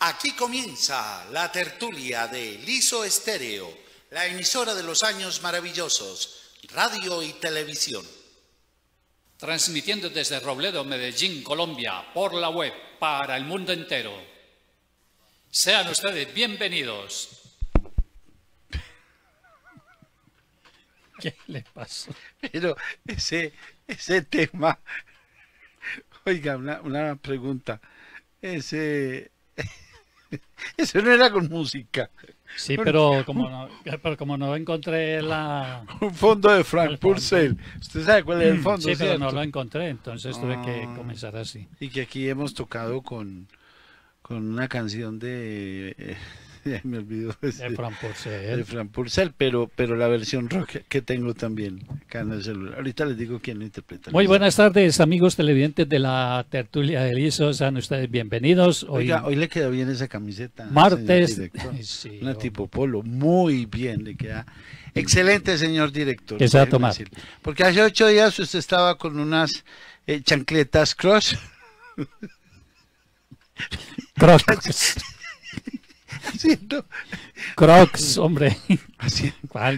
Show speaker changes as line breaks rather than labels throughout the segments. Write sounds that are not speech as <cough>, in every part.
Aquí comienza la tertulia de Liso Estéreo, la
emisora de los años maravillosos, radio y televisión. Transmitiendo desde Robledo, Medellín, Colombia, por la web, para el mundo entero. Sean ustedes bienvenidos. ¿Qué les pasó? Pero ese, ese
tema. Oiga, una, una pregunta. Ese.
<laughs> Eso no era con música. Sí, pero como no, como no encontré la... <laughs> Un fondo de Frank Purcell. ¿Usted sabe cuál es el fondo? Sí, pero no lo encontré, entonces tuve que ah. comenzar así.
Y que aquí hemos tocado con, con una canción de... Eh, me olvidó. de Fran Purcell pero, pero la versión rock que tengo también en el celular. Ahorita les digo quién lo interpreta. Muy
buenas tardes, amigos televidentes de la tertulia de ISO Sean ustedes bienvenidos. Hoy,
le queda bien esa camiseta. Martes. <laughs> Una tipo polo. Muy bien le queda. Excelente, señor director. Exacto, Porque hace ocho días usted estaba con unas eh, chancletas cross. <laughs> cross.
<laughs> haciendo. Crocs, hombre. así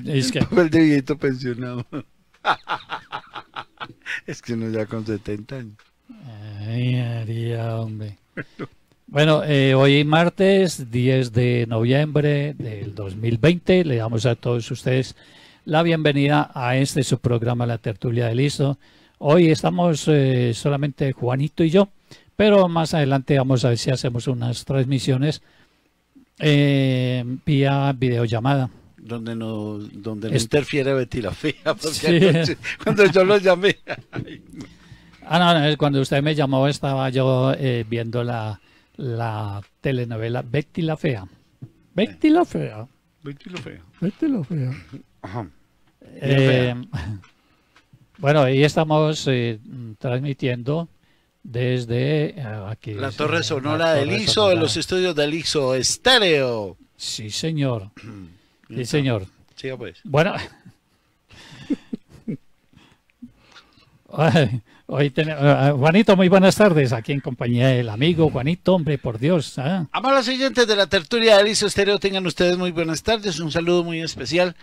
Es que... El de pensionado.
es que uno ya con 70 años.
Ay, haría, hombre. Bueno, eh, hoy martes 10 de noviembre del 2020 le damos a todos ustedes la bienvenida a este su programa La Tertulia de Listo. Hoy estamos eh, solamente Juanito y yo, pero más adelante vamos a ver si hacemos unas transmisiones eh, vía videollamada.
Donde no, donde no interfiere Betty la Fea... porque cuando yo lo llamé.
Ah, no, cuando usted me llamó estaba yo eh, viendo la, la, telenovela Betty la Fea. Betty la Fea. Betty la Fea. Betty la Fea. Ajá. Eh, bueno, ahí estamos eh, transmitiendo desde eh, aquí. La torre sonora del ISO, en los
estudios del ISO Estéreo. Sí, señor. <clears throat> sí, señor. Sí, pues. Bueno.
Hoy tenemos, eh, eh, Juanito, muy buenas tardes. Aquí en compañía del amigo Juanito, hombre, por Dios. ¿ah?
a Amados oyentes de la tertulia del Iso Estéreo, tengan ustedes muy buenas tardes. Un saludo muy especial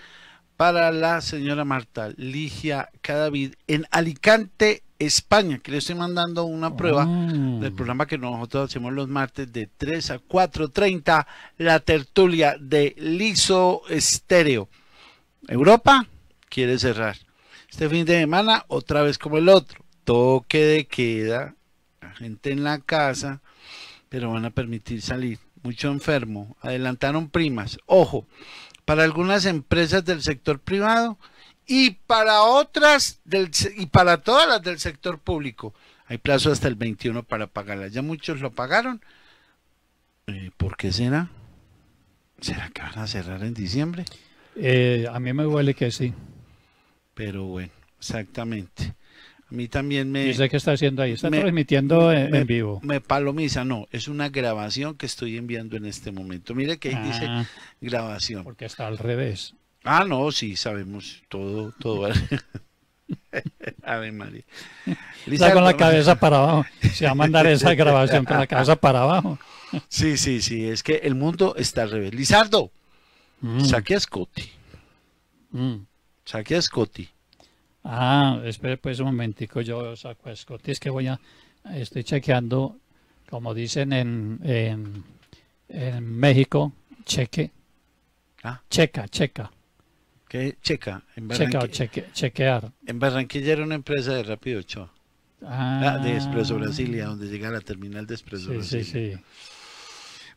para la señora Marta Ligia Cadavid en Alicante, España, que le estoy mandando una prueba oh. del programa que nosotros hacemos los martes de 3 a 4.30, la tertulia de liso estéreo. Europa quiere cerrar. Este fin de semana, otra vez como el otro, toque de queda, gente en la casa, pero van a permitir salir. Mucho enfermo, adelantaron primas. Ojo, para algunas empresas del sector privado, y para otras del, y para todas las del sector público. Hay plazo hasta el 21 para pagarlas. Ya muchos lo pagaron. Eh, ¿Por qué será? ¿Será que van a cerrar en diciembre?
Eh, a mí me huele que sí.
Pero bueno, exactamente. A mí también me... dice sé qué está haciendo ahí. Está transmitiendo en, vivo. Me palomiza, no. Es una grabación que estoy enviando en este momento. Mire que ahí dice ah. grabación. Porque está al revés. Ah, no, sí, sabemos todo, todo. A <laughs> ver, María. Está con la cabeza para abajo. Se va a mandar <laughs> esa grabación con la cabeza
para abajo.
Sí, sí, sí, es que el mundo está al Lizardo, mm. saque a Scotty. Mm. Saque a Scotty.
Ah, espere pues un momentico, yo saco a Scotty. Es que voy a, estoy chequeando, como dicen en, en, en México, cheque. Ah. Checa, checa.
Checa. En chequear. En Barranquilla era una empresa de Rápido show. Ah, ah. De Expreso Brasilia, donde llega la terminal de Expreso sí, Sí, sí.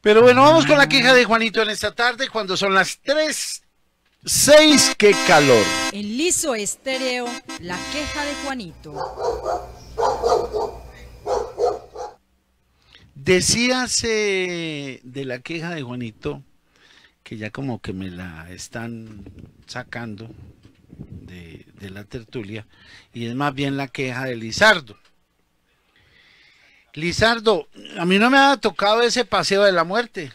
Pero bueno, vamos con la queja de Juanito en esta tarde, cuando son las 3, 6, qué calor.
En liso estéreo, la queja de Juanito.
Decíase de la queja de Juanito que ya como que me la están sacando de, la tertulia y es más bien la queja de Lizardo. Lizardo, a mí no me ha tocado ese paseo de la muerte.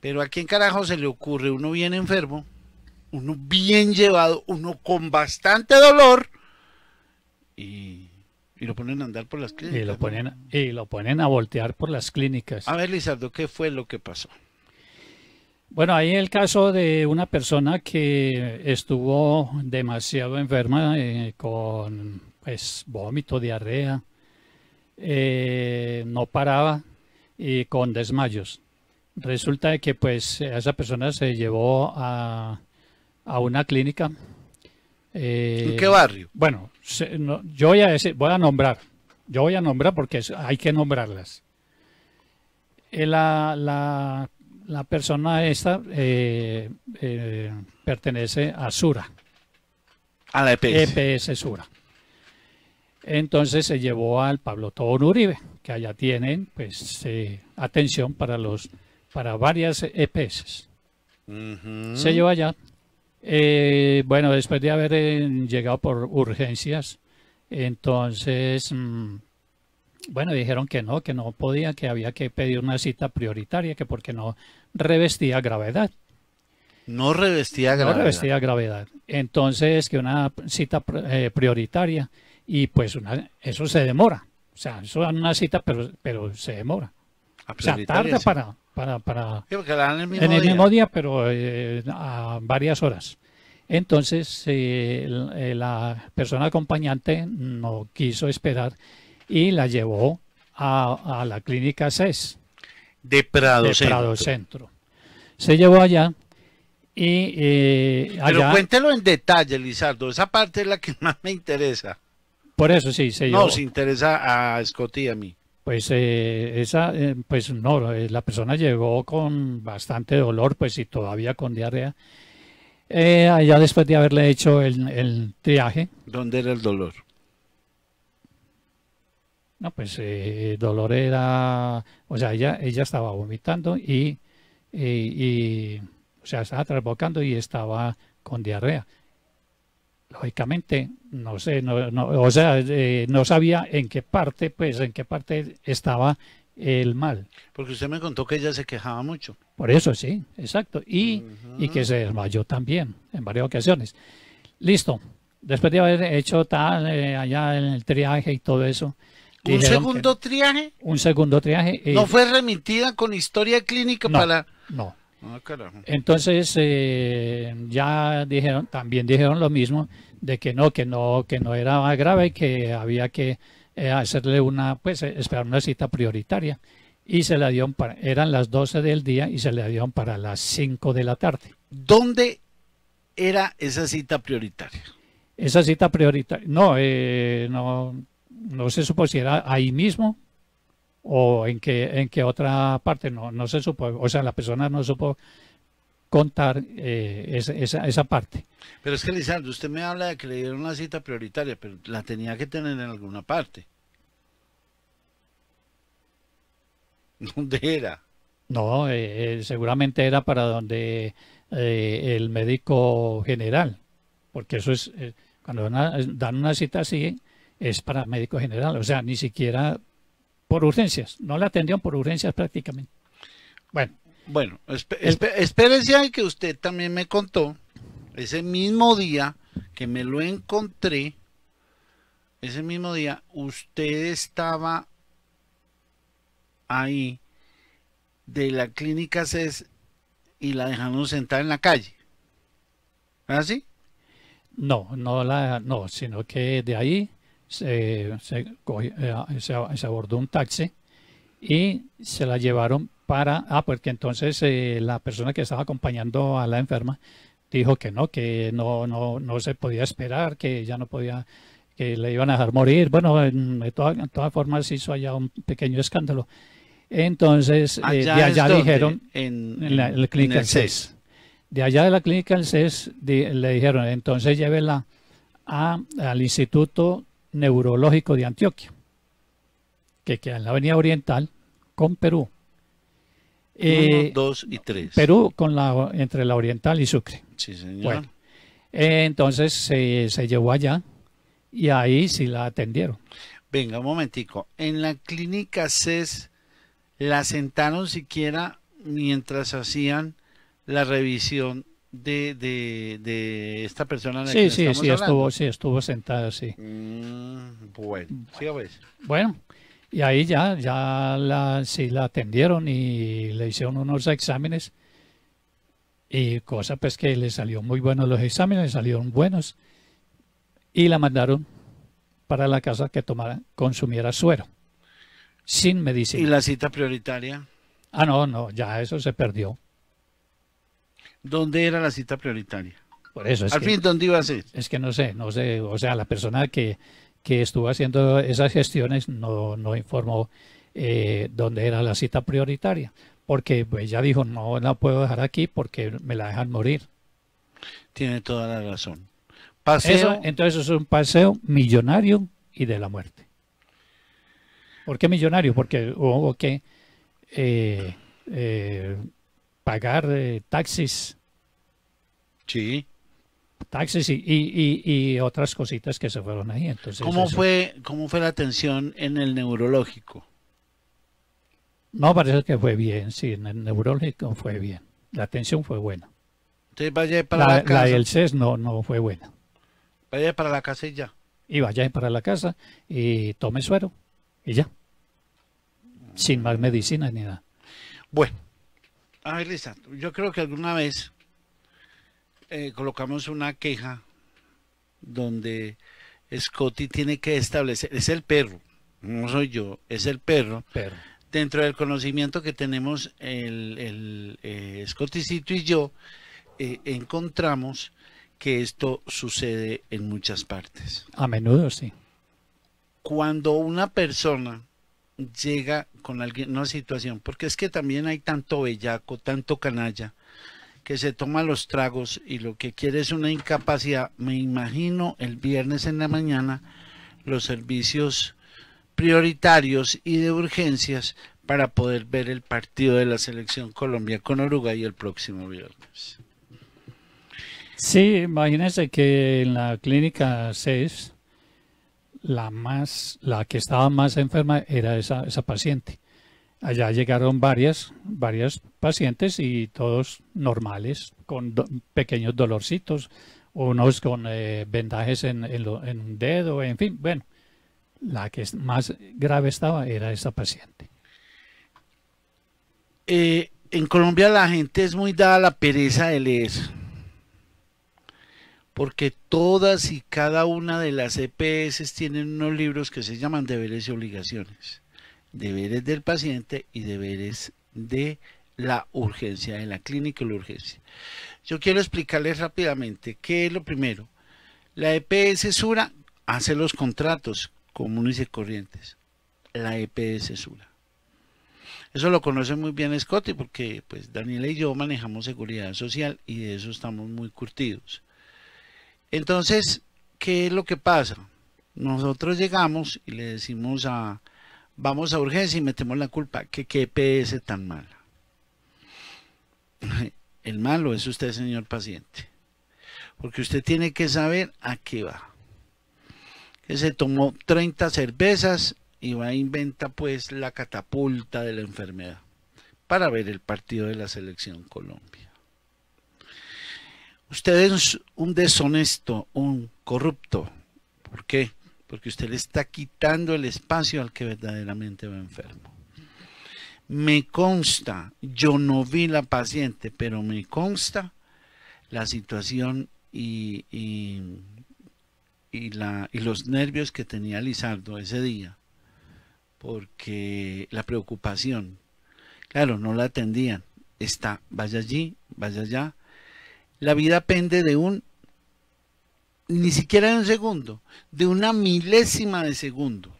Pero a quién carajo se le ocurre, uno bien enfermo, uno bien llevado, uno con bastante dolor
y, y lo ponen a andar por las clínicas. Y lo, ponen, y lo ponen a voltear por las clínicas. A ver,
Lizardo, ¿qué fue lo que pasó?
Bueno, hay el caso de una persona que estuvo demasiado enferma eh, con pues, vómito, diarrea, eh, no paraba y con desmayos. Resulta que pues esa persona se llevó a, una clínica. Eh, ¿En qué barrio? Bueno, yo voy a, voy a nombrar, yo voy a nombrar porque hay que nombrarlas. La, la la persona esta eh, eh, pertenece a Sura. A la EPS. EPS Sura. Entonces se llevó al Pablo Tonuribe, Uribe, que allá tienen pues eh, atención para los para varias EPS.
Se llevó allá.
bueno, después de haber llegado por urgencias, entonces mm, bueno, dijeron que no, que no podía, que había que pedir una cita prioritaria, que porque no revestía gravedad. No
revestía gravedad. No revestía gravedad.
Entonces, que una cita eh, prioritaria y pues una, eso se demora. O sea, eso es una cita, pero, pero se demora. O sea, tarda para... para, para en el mismo día, pero eh, a varias horas. Entonces, eh, la persona acompañante no quiso esperar y la llevó a, la clínica CES. De Prado, Centro. Se llevó allá y eh, Pero cuéntelo
en detalle, Lizardo, esa parte es la que más me interesa.
Por eso sí, se llevó. Nos
interesa a Scotty y a mí.
Pues eh, esa, eh, pues no, la persona llegó con bastante dolor, pues y todavía con diarrea. allá después de haberle hecho el, el triaje.
¿Dónde era el dolor?
No, pues eh, Dolores era, o sea, ella, ella estaba vomitando y, o sea, estaba trasbocando y estaba con diarrea. Lógicamente, no sé, o sea, eh, no sabía en qué parte, pues, en qué parte estaba el mal.
Porque usted me contó que ella se quejaba mucho. Por eso,
sí, exacto. Y, y que se desmayó también en varias ocasiones. Listo. Después de haber hecho tal, eh, allá en el triaje y todo eso, ¿Un segundo triaje? Un segundo triaje. Eh, ¿No fue
remitida con historia clínica para...? No. Ah,
Entonces eh, ya dijeron, también dijeron lo mismo, de que no, que no, que no era grave que había que eh, hacerle una, pues esperar una cita prioritaria. Y se la dieron para, eran las 12 del día y se la dieron para las 5 de la tarde. ¿Dónde era
esa cita prioritaria?
Esa cita prioritaria, no, no, no se supo si era ahí mismo o en qué, en qué otra parte, no, no se supo, o sea, la persona no supo contar eh, esa, esa, parte.
Pero es que, Lizardo, usted me habla de que le dieron una cita prioritaria, pero la tenía que tener en alguna parte. <laughs> ¿Dónde era?
No, eh, eh, seguramente era para donde el médico general, porque eso es, cuando dan una cita así, es para médico general, o sea, ni siquiera por urgencias, no la atendieron por urgencias prácticamente. Bueno. Bueno, esp
que usted también me contó, ese mismo día que me lo encontré, ese mismo día, usted estaba ahí de la clínica CES y la dejaron sentar en la calle.
¿Así? ¿Ah, no, no la no, sino que de ahí eh, se, se, abordó un taxi y se la llevaron para... Ah, porque entonces eh, la persona que estaba acompañando a la enferma dijo que no, que no, no, no se podía esperar, que ya no podía, que le iban a dejar morir. Bueno, de, todas formas se hizo allá un pequeño escándalo. Entonces, eh, allá de allá dijeron, en, la, clínica el CES. E de allá de la clínica del CES le dijeron, entonces llévela al instituto Neurológico de Antioquia, que queda en la Avenida Oriental con Perú.
Eh, y Perú
con la, entre la Oriental y Sucre. Sí, señor. Eh, entonces se llevó allá y ahí sí la atendieron.
Venga, un momentico. En la clínica CES la sentaron siquiera mientras hacían la revisión de, de, esta persona. sí, sí, sí, estuvo,
sí, estuvo sentada, sí.
Mm, bueno, pues.
Bueno, y ahí ya, ya la, sí la atendieron y le hicieron unos exámenes. Y cosa pues que le salió muy bueno los exámenes, le salieron buenos. Y la mandaron para la casa que tomara, consumiera suero, sin medicina. ¿Y la
cita prioritaria?
Ah, no, no, ya eso se perdió
dónde era la cita prioritaria. Por eso es Al fin,
¿dónde iba a ser? Es que no sé, no sé. O sea, la persona que, estuvo haciendo esas gestiones no, no informó eh, dónde era la cita prioritaria, porque ya pues, dijo, no la puedo dejar aquí porque me la dejan morir.
Tiene toda la razón. Paseo. Eso, entonces es un
paseo millonario y de la muerte. ¿Por qué millonario? Porque hubo que eh, eh, pagar eh, taxis. Sí. Taxis y, y, y, otras cositas que se fueron ahí. Entonces, ¿Cómo, fue,
¿Cómo fue la atención en el neurológico?
No, parece que fue bien, sí, en el neurológico fue bien. La atención fue buena.
Entonces vaya para la, casa. del
CES no, no fue buena.
Vaya para la casa y ya.
Y vaya para la casa y tome suero y ya. Sin más medicina ni nada. Bueno.
A ver, Lisa, yo creo que alguna vez eh, colocamos una queja donde Scotty tiene que establecer, es el perro, no soy yo, es el perro. Dentro del conocimiento que tenemos, el, el eh, y yo eh, encontramos que esto sucede en muchas partes.
A menudo, sí.
Cuando una persona llega con una situación, porque es que también hay tanto bellaco, tanto canalla, que se toma los tragos y lo que quiere es una incapacidad. Me imagino el viernes en la mañana los servicios prioritarios y de urgencias para poder ver el partido de la selección Colombia con Uruguay el próximo viernes.
Sí, imagínense que en la clínica 6 la más, la que estaba más enferma era esa, esa paciente. Allá llegaron varias, varias pacientes y todos normales, con pequeños dolorcitos, unos con eh, vendajes en, en, un dedo, en fin, bueno, la que más grave estaba era esa paciente.
Eh, en Colombia la gente es muy dada a la pereza de leer porque todas y cada una de las EPS tienen unos libros que se llaman deberes y obligaciones, deberes del paciente y deberes de la urgencia, de la clínica y la urgencia. Yo quiero explicarles rápidamente qué es lo primero. La EPS Sura hace los contratos comunes y corrientes. La EPS Sura. Eso lo conoce muy bien Scotty porque pues Daniela y yo manejamos seguridad social y de eso estamos muy curtidos. Entonces, ¿qué es lo que pasa? Nosotros llegamos y le decimos a, vamos a urgencia y metemos la culpa, que qué P.S. tan mala. <laughs> El malo es usted, señor paciente, porque usted tiene que saber a qué va. Que se tomó 30 cervezas y va a e inventa pues la catapulta de la enfermedad para ver el partido de la selección Colombia. Usted es un deshonesto, un corrupto. ¿Por qué? Porque usted le está quitando el espacio al que verdaderamente va enfermo. Me consta, yo no vi la paciente, pero me consta la situación y, y, la, y los nervios que tenía Lizardo ese día, porque la preocupación, claro, no la atendían. Está, vaya allí, vaya allá, la vida pende de un, ni siquiera de un segundo, de una milésima de segundo.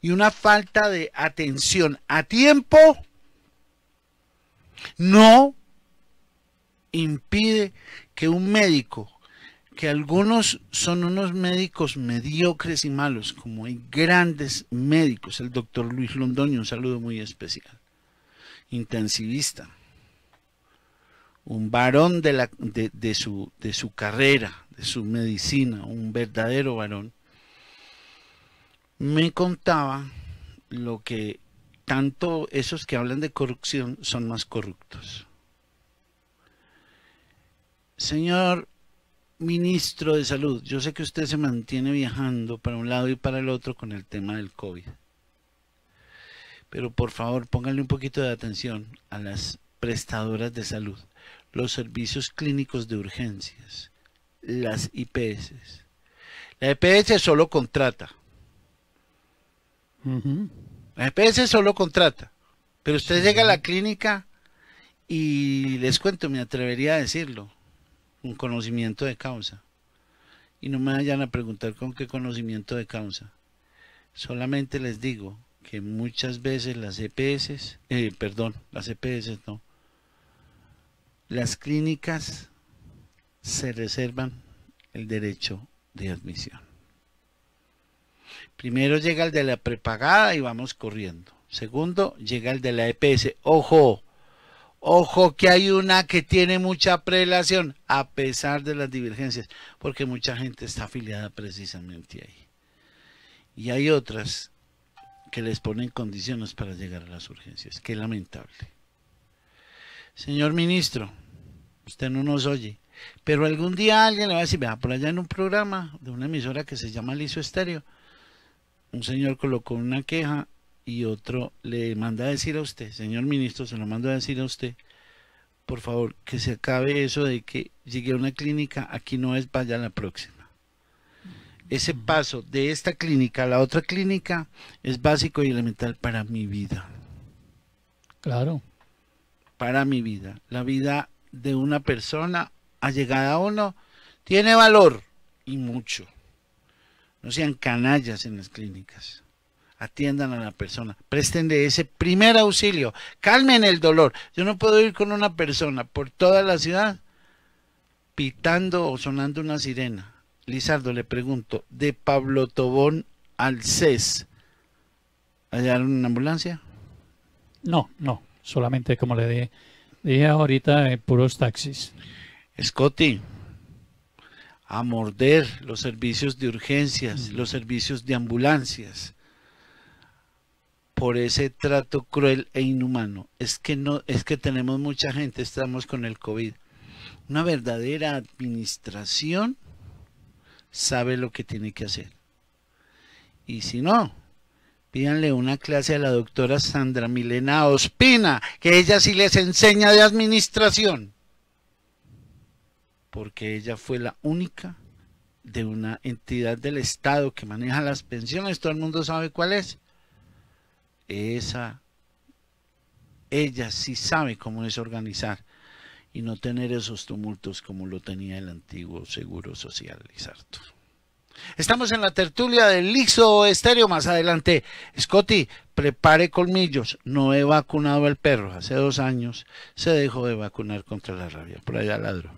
Y una falta de atención a tiempo no impide que un médico, que algunos son unos médicos mediocres y malos, como hay grandes médicos, el doctor Luis Londoño, un saludo muy especial, intensivista, un varón de, de, su, de su carrera, de su medicina, un verdadero varón, me contaba lo que tanto esos que hablan de corrupción son más corruptos. Señor ministro de salud, yo sé que usted se mantiene viajando para un lado y para el otro con el tema del COVID. Pero por favor, pónganle un poquito de atención a las prestadoras de salud los servicios clínicos de urgencias, las IPS. La EPS solo contrata. La EPS solo contrata. Pero usted llega a la clínica y les cuento, me atrevería a decirlo, un conocimiento de causa. Y no me vayan a preguntar con qué conocimiento de causa. Solamente les digo que muchas veces las EPS, eh, perdón, las EPS no, las clínicas se reservan el derecho de admisión. Primero llega el de la prepagada y vamos corriendo. Segundo llega el de la EPS. Ojo, ojo que hay una que tiene mucha prelación a pesar de las divergencias, porque mucha gente está afiliada precisamente ahí. Y hay otras que les ponen condiciones para llegar a las urgencias. Qué lamentable. Señor ministro, usted no nos oye, pero algún día alguien le va a decir, vea, por allá en un programa de una emisora que se llama Liso Estéreo, un señor colocó una queja y otro le manda a decir a usted, señor ministro, se lo mando a decir a usted, por favor, que se acabe eso de que llegue a una clínica, aquí no es, vaya a la próxima. Ese paso de esta clínica a la otra clínica es básico y elemental para mi vida. Claro para mi vida. La vida de una persona allegada a uno tiene valor y mucho. No sean canallas en las clínicas. Atiendan a la persona, presten ese primer auxilio, calmen el dolor. Yo no puedo ir con una persona por toda la ciudad pitando o sonando una sirena. Lizardo, le pregunto, de Pablo Tobón al CES, ¿hallaron una ambulancia?
No, no solamente como le dije ahorita, eh, puros taxis. Scotty,
a morder los servicios de urgencias, los servicios de ambulancias por ese trato cruel e inhumano. Es que no, es que tenemos mucha gente, estamos con el COVID. Una verdadera administración sabe lo que tiene que hacer. Y si no, Pídanle una clase a la doctora Sandra Milena Ospina, que ella sí les enseña de administración. Porque ella fue la única de una entidad del Estado que maneja las pensiones, todo el mundo sabe cuál es. Esa, ella sí sabe cómo es organizar y no tener esos tumultos como lo tenía el antiguo Seguro Social, Lizardo. Estamos en la tertulia del Lixo Estéreo. Más adelante, Scotty, prepare colmillos. No he vacunado al perro. Hace dos años se dejó de vacunar contra la rabia. Por allá ladro.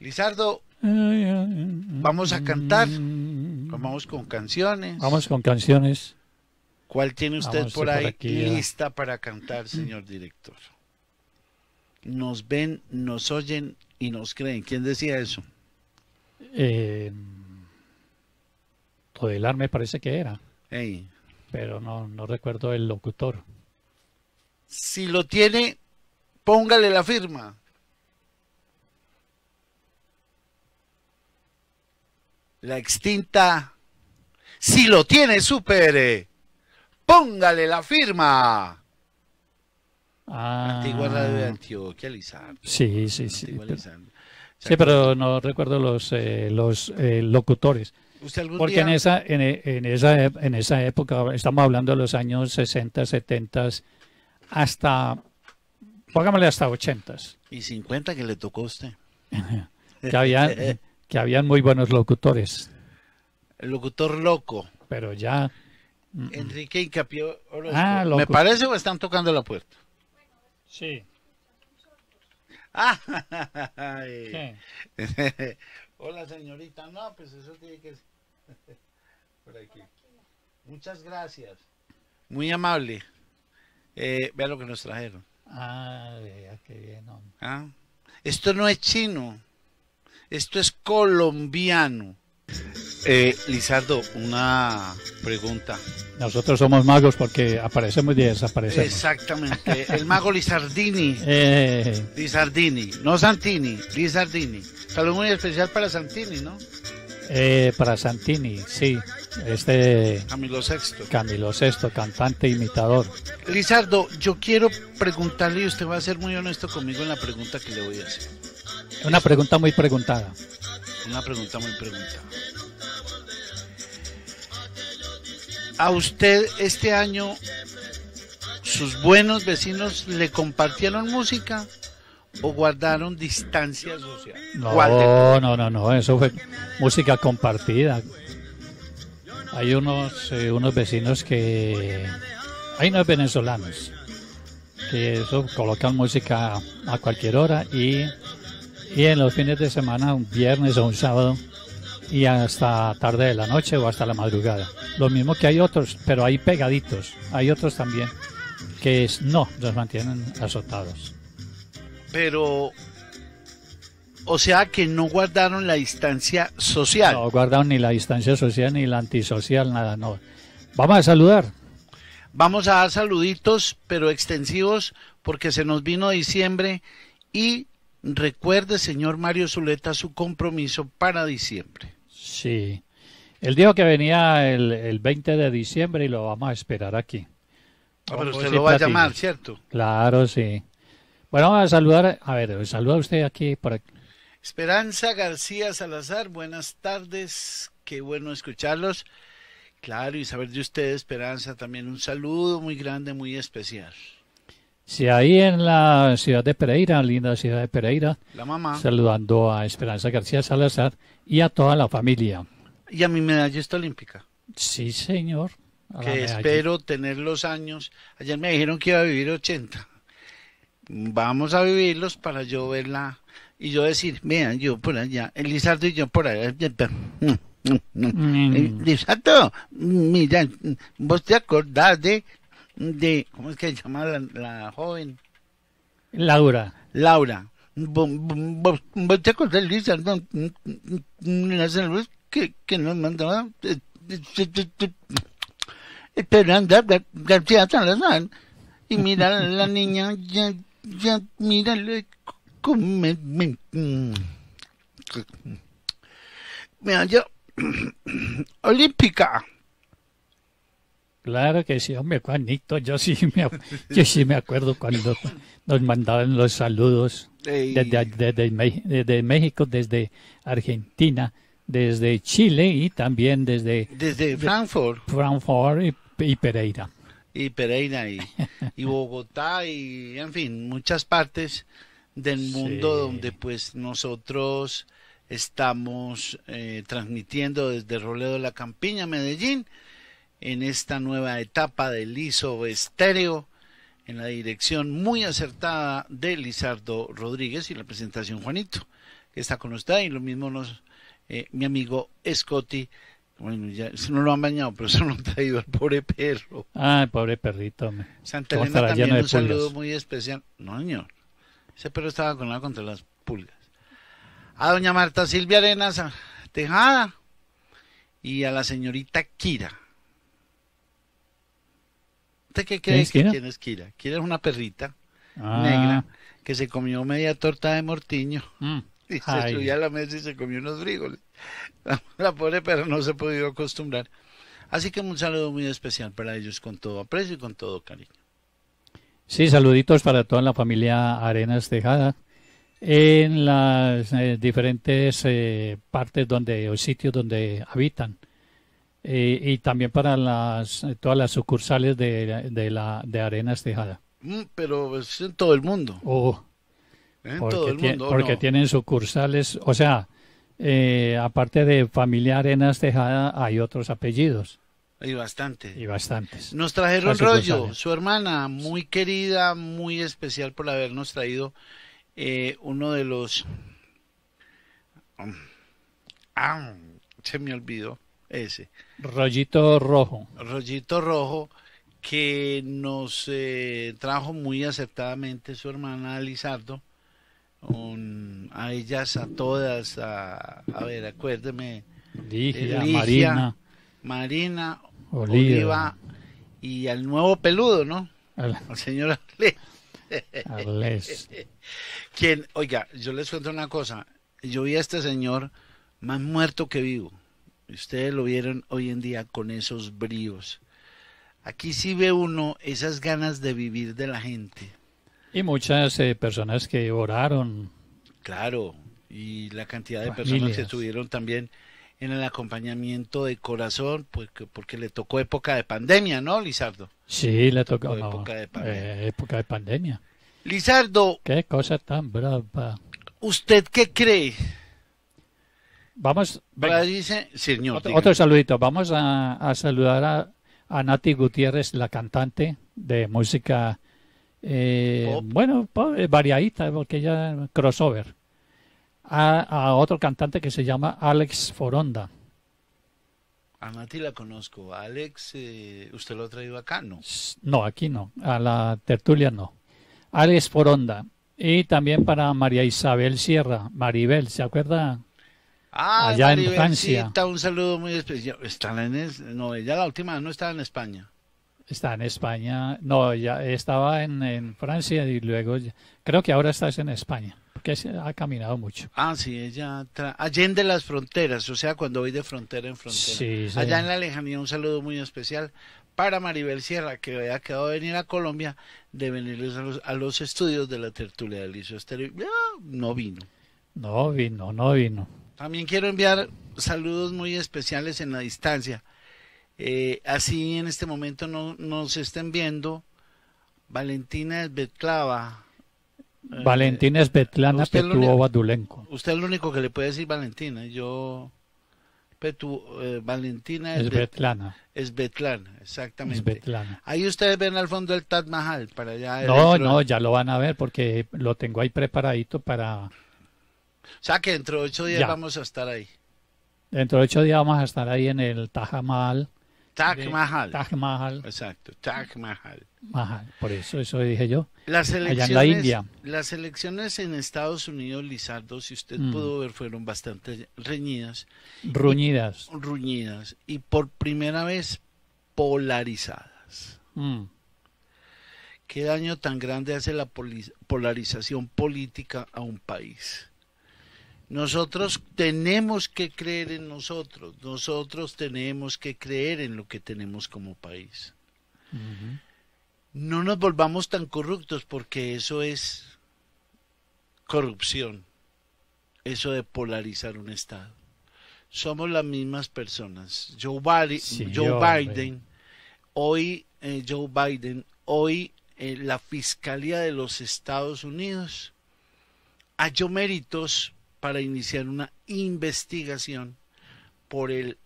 Lizardo,
vamos a cantar. Vamos con canciones. Vamos
con canciones.
¿Cuál tiene usted por ahí lista para cantar, señor director? Nos ven, nos oyen y nos creen. ¿Quién decía eso?
Eh, Todelar me parece que era. Pero no, no recuerdo el locutor.
Si lo tiene, póngale la firma. La extinta. Si lo tiene, súper! Eh, póngale la firma.
Ah. Antigua Radio de Antioquia, Lizardo. Sí, sí, sí. Sí, pero no recuerdo los, eh, los eh, locutores. Porque en, esa, en, e, esa, en esa época, estamos hablando de los años 60, 70, hasta, pongámosle hasta 80.
¿Y 50 que le tocó a usted?
<laughs> que, había, <laughs> que habían muy buenos locutores.
El locutor loco. Pero ya... Mm, mm. Enrique Incapió Orozco. Ah, ¿Me parece o están tocando la puerta? Sí. <laughs> Hola señorita, no, pues eso tiene que ser <laughs> por aquí. Muchas gracias. Muy amable. Eh, vea lo que nos trajeron. Ah, vea qué bien, hombre. ¿Ah? Esto no es chino, esto es colombiano. Eh, Lizardo, una pregunta.
Nosotros somos magos porque aparecemos y desaparecemos.
Exactamente. El mago Lizardini. <laughs> Eh. Lizardini, no Santini, Lizardini. Salud muy especial para Santini, ¿no?
Eh, para Santini, sí. Este Camilo Sexto Camilo VI, cantante imitador.
Lizardo, yo quiero preguntarle y usted va a ser muy honesto conmigo en la pregunta que le voy a hacer.
Una pregunta muy preguntada.
Una pregunta muy pregunta. ¿A usted este año sus buenos vecinos le compartieron música o guardaron distancia social? No,
no, no, no, eso fue música compartida. Hay unos, eh, unos vecinos que... Hay unos venezolanos que eso, colocan música a cualquier hora y y en los fines de semana, un viernes o un sábado, y hasta tarde de la noche o hasta la madrugada. Lo mismo que hay otros, pero hay pegaditos. Hay otros también que es, no los mantienen azotados.
Pero, o sea que no guardaron la distancia social. No
guardaron ni la distancia social ni la antisocial, nada, no. Vamos a saludar.
Vamos a dar saluditos, pero extensivos, porque se nos vino diciembre y Recuerde, señor Mario Zuleta, su compromiso para diciembre.
Sí. Él dijo que venía el, el 20 de diciembre y lo vamos a esperar aquí.
Ah, pero usted lo va a llamar,
¿cierto? Claro, sí. Bueno, vamos a saludar. A ver, saluda usted aquí. Por aquí.
Esperanza García Salazar, buenas tardes. Qué bueno escucharlos. Claro, y saber de usted, Esperanza, también un saludo muy grande, muy especial.
Sí, ahí en la ciudad de Pereira, linda ciudad de Pereira, la mamá. saludando a Esperanza García Salazar y a toda la familia. Y a mi está olímpica. Sí, señor. Que espero
tener los años. Ayer me dijeron que iba a vivir 80. Vamos a vivirlos para yo verla y yo decir, vean, yo por allá, Elizardo y yo por allá. Mm. mira, vos te acordás de de, ¿cómo es que se llama la, la joven? Laura. Laura. ¿Vos te que, nos mandaba eh, eh, eh, esperando García
Y mira la niña,
ya, ya, mm. <clears throat> olímpica.
Claro que sí, hombre, Juanito, yo sí me, yo sí me acuerdo cuando nos mandaban los saludos desde, desde, México, desde Argentina, desde Chile y también desde...
Desde Frankfurt.
Frankfurt y, Pereira.
Y Pereira y, Bogotá y, en fin, muchas partes del mundo donde pues nosotros estamos eh, transmitiendo desde Roledo de la Campiña, Medellín en esta nueva etapa del ISO estéreo en la dirección muy acertada de Lizardo Rodríguez y la presentación Juanito, que está con usted, y lo mismo nos, eh, mi amigo Scotty. Bueno, ya no lo han bañado, pero se lo han traído al pobre perro.
Ah, pobre perrito. Santa Elena también un saludo
muy especial. No, señor. Ese perro estaba con la contra las pulgas. A doña Marta Silvia Arenas Tejada y a la señorita Kira qué que quién es Kira? Kira es una perrita ah. negra que se comió media torta de mortiño. Mm. <laughs> Y se subió a la mesa y se comió unos frijoles. <laughs> La, pobre pero no se ha podido acostumbrar. Así que un saludo muy especial para ellos con todo aprecio y con todo cariño.
Sí, saluditos para toda la familia Arenas Tejada en las eh, diferentes eh, partes donde o sitios donde habitan. Eh, y también para las, todas las sucursales de, de, la, de Arenas Tejada.
Mm, pero es en todo el mundo. Oh, en porque todo el mundo. porque tienen
sucursales, o sea, eh, aparte de familia Arenas Tejada, hay otros apellidos.
Y bastantes. Y
bastantes.
Nos trajeron rollo, su hermana, muy querida, muy especial por habernos traído eh, uno de los... Mm, ah, se me olvidó ese.
Rollito Rojo.
Rollito Rojo, que nos eh, trajo muy acertadamente su hermana Lizardo. a ellas, a todas, a, ver, acuérdeme. Ligia, Marina. Marina, Oliva. y al nuevo peludo, ¿no? al señor Arles. <laughs> Arles. Quien, oiga, yo les cuento una cosa. Yo vi a este señor más muerto que vivo. Ustedes lo vieron hoy en día con esos bríos. Aquí sí ve uno esas ganas de vivir de la gente.
Y muchas eh, personas que oraron.
Claro, y la cantidad de personas que estuvieron también en el acompañamiento de corazón, porque, pues, porque le tocó época de pandemia, ¿no, Lizardo?
Sí, le tocó, época, de eh, época de pandemia. Lizardo. Qué cosa tan brava. ¿Usted qué cree? Vamos. otro, saludito. Vamos a, saludar a, a, Nati Gutiérrez, la cantante de música. Eh, Bueno, eh, variadita, porque ella crossover. A, otro cantante que se llama Alex Foronda.
A Nati la conozco. Alex, eh, ¿usted lo ha traído acá? No. No, aquí no.
A la tertulia no. Alex Foronda. Y también para María Isabel Sierra, Maribel, ¿se acuerda? Ah, allá en Francia.
Sí, un saludo muy especial. Están en no, ya la última no estaba en España.
Está en España, no, ya estaba en, Francia y luego creo que ahora estás en España, porque ha caminado mucho.
Ah, sí, ella allende las fronteras, o sea, cuando voy de frontera en frontera. Sí, Allá en la lejanía un saludo muy especial para Maribel Sierra, que había quedado de venir a Colombia, de venir a los, a los estudios de la tertulia del Liceo ah, No vino.
No vino, no vino.
También quiero enviar saludos muy especiales en la distancia. Eh, así en este momento no nos estén viendo. Valentina Esbetlava. Eh, Valentina Esbetlana Petuova Usted es lo único que le puede decir Valentina. Yo. Petu, eh, Valentina Esbetlana. Esbetlana, exactamente. Ahí ustedes ven al fondo el Taj Mahal, para allá. No, no,
ya lo van a ver porque lo tengo ahí preparadito para o
sea que dentro de ocho días vamos a estar ahí.
Dentro de ocho días vamos a estar ahí en el Taj Mahal. Taj Mahal. Taj
Mahal. Exacto, Taj Mahal. Mahal.
Por eso, eso dije yo. Las elecciones, Allá en la India.
Las elecciones en Estados Unidos, Lizardo, si usted mm. pudo ver, fueron bastante reñidas. Ruñidas. Y, ruñidas. Y por primera vez polarizadas. Mm. ¿Qué daño tan grande hace la polarización política a un país? Nosotros tenemos que creer en nosotros, nosotros tenemos que creer en lo que tenemos como país. No nos volvamos tan corruptos porque eso es corrupción, eso de polarizar un Estado. Somos las mismas personas. Joe, Biden, hoy eh, Joe Biden, hoy eh, la Fiscalía de los Estados Unidos halló méritos para iniciar una investigación por el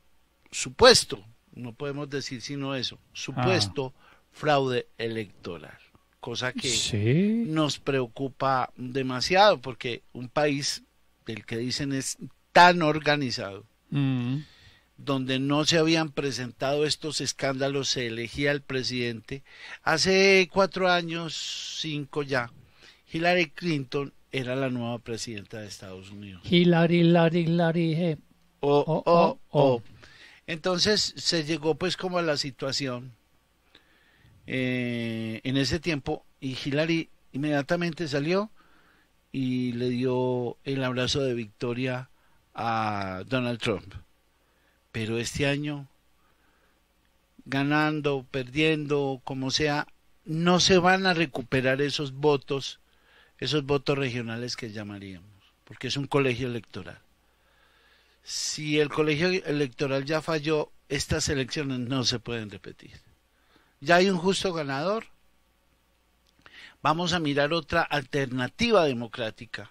supuesto, no podemos decir sino eso, supuesto ah. fraude electoral, cosa que nos preocupa demasiado porque un país del que dicen es tan organizado, mm. donde no se habían presentado estos escándalos, se elegía el presidente. Hace cuatro años, cinco ya, Hillary Clinton era la nueva presidenta de Estados Unidos.
Hillary, Hillary, Hillary. Eh. Oh, oh, oh,
Entonces se llegó pues como a la situación eh, en ese tiempo y Hillary inmediatamente salió y le dio el abrazo de victoria a Donald Trump. Pero este año, ganando, perdiendo, como sea, no se van a recuperar esos votos esos votos regionales que llamaríamos, porque es un colegio electoral. Si el colegio electoral ya falló, estas elecciones no se pueden repetir. Ya hay un justo ganador. Vamos a mirar otra alternativa democrática.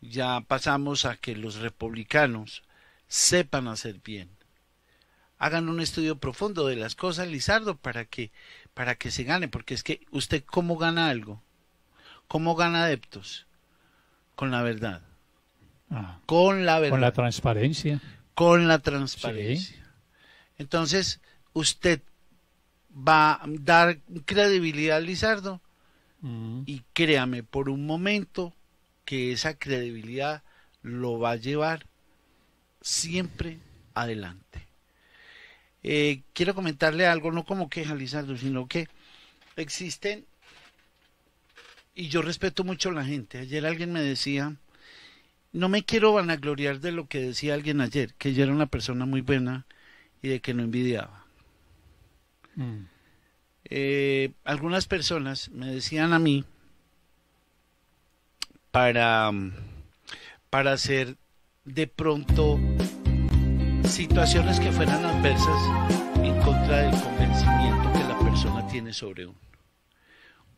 Ya pasamos a que los republicanos sepan hacer bien. Hagan un estudio profundo de las cosas, Lizardo, para que para que se gane, porque es que usted cómo gana algo ¿Cómo gana adeptos? Con la verdad. Ah. con la verdad. Con la transparencia. Con la transparencia. Entonces, usted va a dar credibilidad a Lizardo mm. y créame por un momento que esa credibilidad lo va a llevar siempre adelante. Eh, quiero comentarle algo, no como queja Lizardo, sino que existen y yo respeto mucho a la gente. Ayer alguien me decía, no me quiero vanagloriar de lo que decía alguien ayer, que yo era una persona muy buena y de que no envidiaba. Mm. Eh, algunas personas me decían a mí, para, para hacer de pronto situaciones que fueran adversas en contra del convencimiento que la persona tiene sobre uno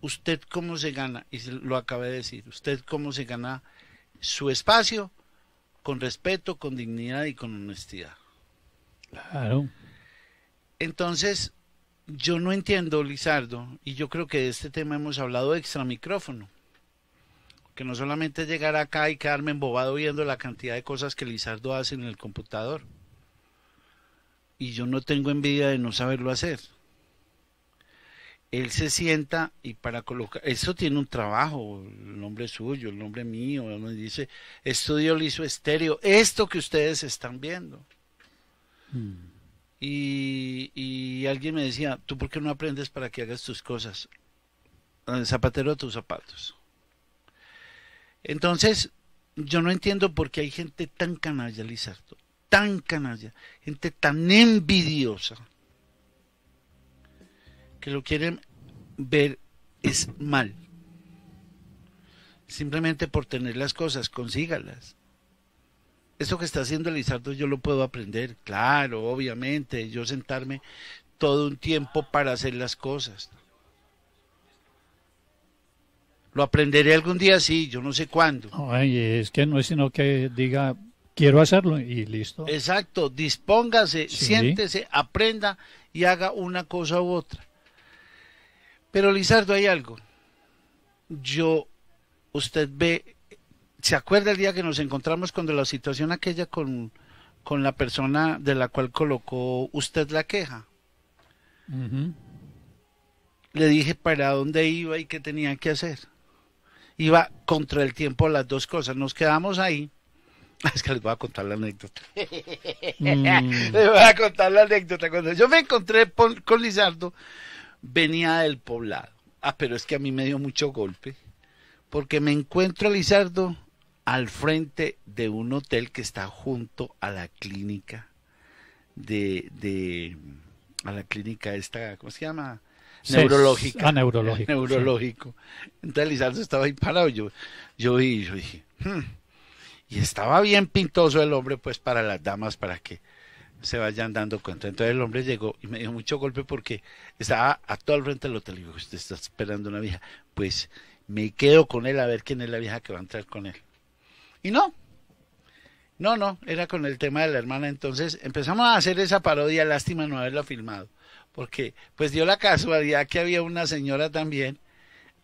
usted cómo se gana, y lo acabé de decir, usted cómo se gana su espacio con respeto, con dignidad y con honestidad. Claro. Entonces, yo no entiendo, Lizardo, y yo creo que de este tema hemos hablado extra micrófono. Que no solamente es llegar acá y quedarme embobado viendo la cantidad de cosas que Lizardo hace en el computador. Y yo no tengo envidia de no saberlo hacer él se sienta y para colocar, eso tiene un trabajo, el nombre suyo, el nombre mío, uno dice, estudio liso estéreo, esto que ustedes están viendo. Hmm. Y, alguien me decía, ¿tú por qué no aprendes para que hagas tus cosas? El ah, zapatero a tus zapatos. Entonces, yo no entiendo por qué hay gente tan canalla, Lizardo, tan canalla, gente tan envidiosa que lo quieren ver es mal. Simplemente por tener las cosas, consígalas. Eso que está haciendo Lizardo yo lo puedo aprender, claro, obviamente, yo sentarme todo un tiempo para hacer las cosas. ¿Lo aprenderé algún día? Sí, yo no sé cuándo.
es que no es sino que diga, quiero hacerlo y listo.
Exacto, dispóngase, siéntese, aprenda y haga una cosa u otra. Pero Lizardo, hay algo. Yo, usted ve, ¿se acuerda el día que nos encontramos cuando la situación aquella con, con la persona de la cual colocó usted la queja? Le dije para dónde iba y qué tenía que hacer. Iba contra el tiempo las dos cosas. Nos quedamos ahí. <laughs> Es que les voy a contar la anécdota. Mm. <laughs> Les voy a contar la anécdota. Cuando yo me encontré con Lizardo, venía del poblado. Ah, pero es que a mí me dio mucho golpe, porque me encuentro a Lizardo al frente de un hotel que está junto a la clínica de, de a la clínica esta, ¿cómo se llama? Neurológica. Ah, <laughs> neurológico. Entonces Lizardo estaba ahí parado, yo, yo vi, yo dije, hmm". y estaba bien pintoso el hombre, pues para las damas, para que se vayan dando cuenta. Entonces el hombre llegó y me dio mucho golpe porque estaba a todo el frente del hotel. Y digo, usted está esperando una vieja. Pues me quedo con él a ver quién es la vieja que va a entrar con él. Y no. No, no, era con el tema de la hermana. Entonces empezamos a hacer esa parodia. Lástima no haberla filmado. Porque pues dio la casualidad que había una señora también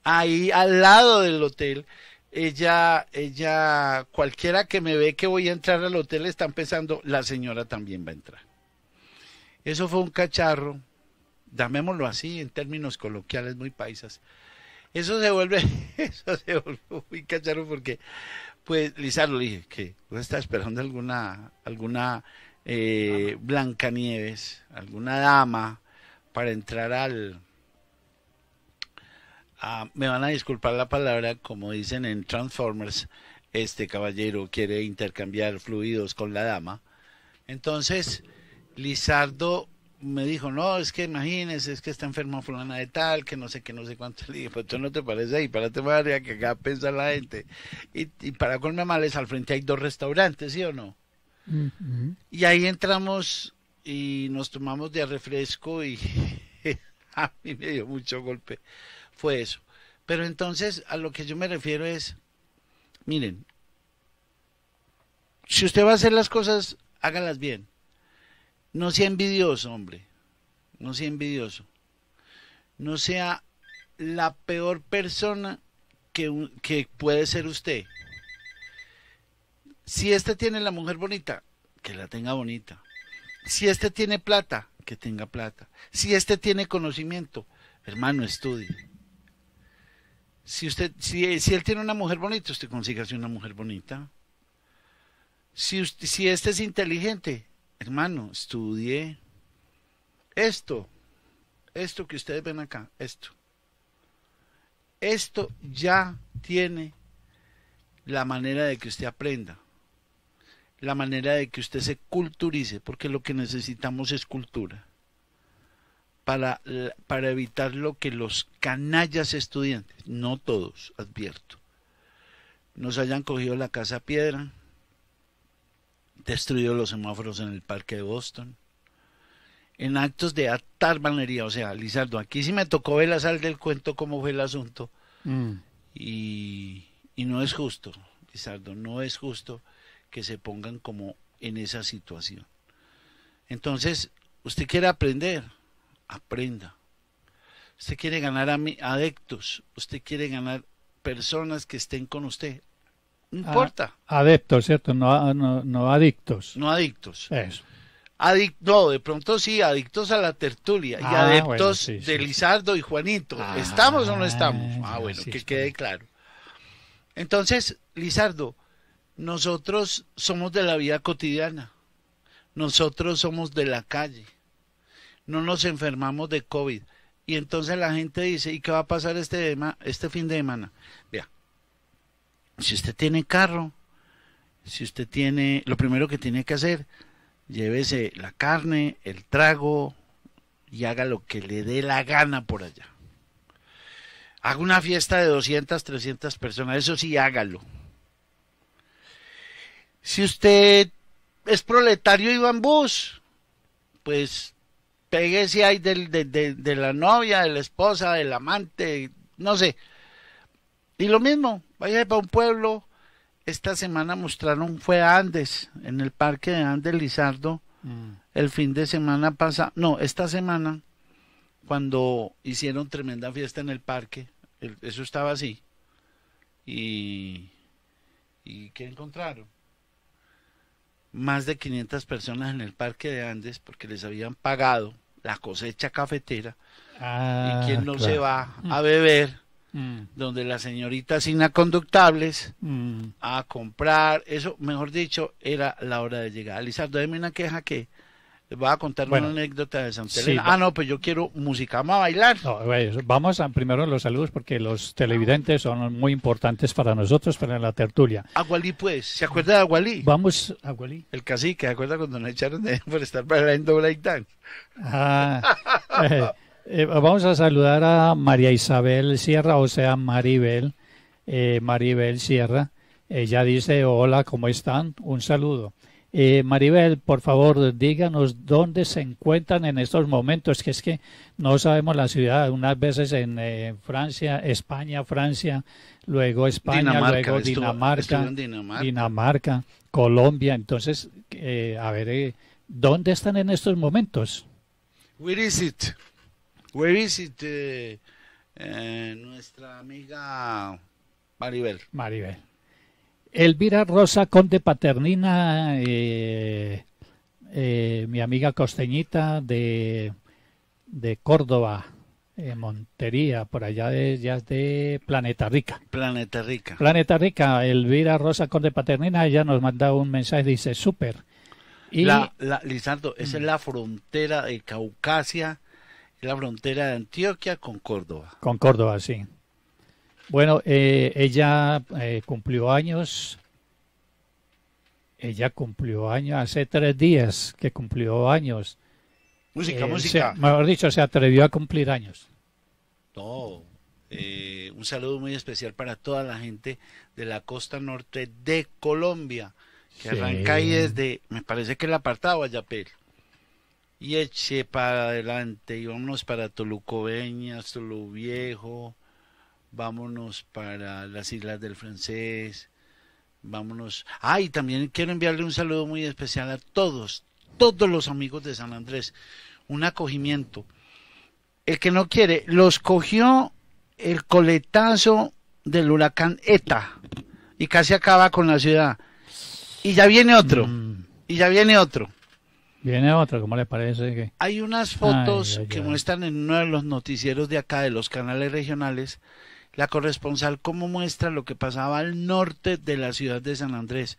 ahí al lado del hotel ella, ella, cualquiera que me ve que voy a entrar al hotel está pensando, la señora también va a entrar. Eso fue un cacharro, damémoslo así, en términos coloquiales muy paisas. Eso se vuelve, <laughs> eso se vuelve muy cacharro porque, pues, Lizardo dije que no está esperando alguna, alguna eh, Blancanieves, alguna dama para entrar al, Ah, me van a disculpar la palabra, como dicen en Transformers, este caballero quiere intercambiar fluidos con la dama. Entonces, Lizardo me dijo, no, es que imagínese, es que está enfermo fulana de tal, que no sé qué, no sé cuánto. Le dije, pues tú no te parece ahí, párate, María, que acá piensa la gente. Y, para colme males, al frente hay dos restaurantes, ¿sí o no? Y ahí entramos y nos tomamos de refresco y <laughs> a mí me dio mucho golpe fue eso. Pero entonces a lo que yo me refiero es, miren, si usted va a hacer las cosas, hágalas bien. No sea envidioso, hombre. No sea envidioso. No sea la peor persona que, que puede ser usted. Si este tiene la mujer bonita, que la tenga bonita. Si este tiene plata, que tenga plata. Si este tiene conocimiento, hermano, estudie. Si, usted, si, él tiene una mujer bonita, usted consiga consígase una mujer bonita. Si, usted, si este es inteligente, hermano, estudie esto, esto que ustedes ven acá, esto. Esto ya tiene la manera de que usted aprenda, la manera de que usted se culturice, porque lo que necesitamos es cultura para, para evitar lo que los canallas estudiantes, no todos, advierto, nos hayan cogido la casa piedra, destruido los semáforos en el parque de Boston, en actos de atar valería. o sea, Lizardo, aquí sí me tocó ver la sal del cuento cómo fue el asunto, mm. y, y no es justo, Lizardo, no es justo que se pongan como en esa situación. Entonces, usted quiere aprender, aprenda. Usted quiere ganar a adeptos, usted quiere ganar personas que estén con usted. No ah, importa.
adeptos, ¿cierto? No, no, no, adictos.
No adictos. Eso. no, de pronto sí, adictos a la tertulia y ah, adeptos de Lizardo y Juanito. Ah, ¿Estamos o no estamos? Ah, bueno, que quede claro. Entonces, Lizardo, nosotros somos de la vida cotidiana, nosotros somos de la calle, no nos enfermamos de COVID. Y entonces la gente dice, ¿y qué va a pasar este, este fin de semana? Vea, si usted tiene carro, si usted tiene, lo primero que tiene que hacer, llévese la carne, el trago y haga lo que le dé la gana por allá. Haga una fiesta de 200, 300 personas, eso sí, hágalo. Si usted es proletario y va pues pegue si hay de, la novia, de la esposa, del amante, no sé. Y lo mismo, vaya para un pueblo. Esta semana mostraron, fue a Andes, en el parque de Andes Lizardo, mm. el fin de semana pasado, no, esta semana, cuando hicieron tremenda fiesta en el parque, eso estaba así. Y, ¿Y qué encontraron? más de 500 personas en el parque de Andes porque les habían pagado la cosecha cafetera. y ah, quien no se va a beber, mm. Mm. donde las señoritas inaconductables mm. a comprar, eso, mejor dicho, era la hora de llegar. Lizardo, de una queja que voy a contar una anécdota de Santa
ah, no, pues yo quiero música, vamos a bailar. vamos a primero los saludos porque los televidentes son muy importantes para nosotros, para la tertulia.
Agualí, pues, ¿se acuerda de Agualí?
Vamos, Agualí.
El cacique, ¿se acuerda cuando nos echaron de <laughs> por estar bailando Black
Ah, <laughs> eh, eh, vamos a saludar a María Isabel Sierra, o sea, Maribel, eh, Maribel Sierra. Ella dice, hola, ¿cómo están? Un saludo. Eh, Maribel, por favor, díganos dónde se encuentran en estos momentos, que es que no sabemos la ciudad, unas veces en eh, Francia, España, Francia, luego España, luego Dinamarca, Dinamarca, Colombia. Entonces, eh, a ver, ¿dónde están en estos momentos?
Where is it? Where is it? nuestra amiga Maribel. Maribel.
Elvira Rosa Conde Paternina, eh, eh, mi amiga costeñita de, de Córdoba, en Montería, por allá de, ya de Planeta Rica. Planeta Rica. Planeta Rica, Elvira Rosa Conde Paternina, ella nos manda un mensaje, dice, súper. Y... La,
esa es la frontera de Caucasia, la frontera de Antioquia con Córdoba.
Con Córdoba, sí. Bueno, eh, ella eh, cumplió años. Ella cumplió años, hace tres días que cumplió años. Música, eh, música. mejor dicho, se atrevió a cumplir años.
No, eh, un saludo muy especial para toda la gente de la costa norte de Colombia, que arranca ahí desde, me parece que el apartado Ayapel, y eche para adelante y vámonos para Tolucoveñas, Toluviejo, vámonos para las Islas del Francés, vámonos. Ah, y también quiero enviarle un saludo muy especial a todos, todos los amigos de San Andrés. Un acogimiento. El que no quiere, los cogió el coletazo del huracán ETA y casi acaba con la ciudad. Y ya
viene otro, mm. y ya viene otro. Viene otro, ¿cómo le parece?
Hay unas fotos que muestran en uno de los noticieros de acá, de los canales regionales, la corresponsal cómo muestra lo que pasaba al norte de la ciudad de San Andrés.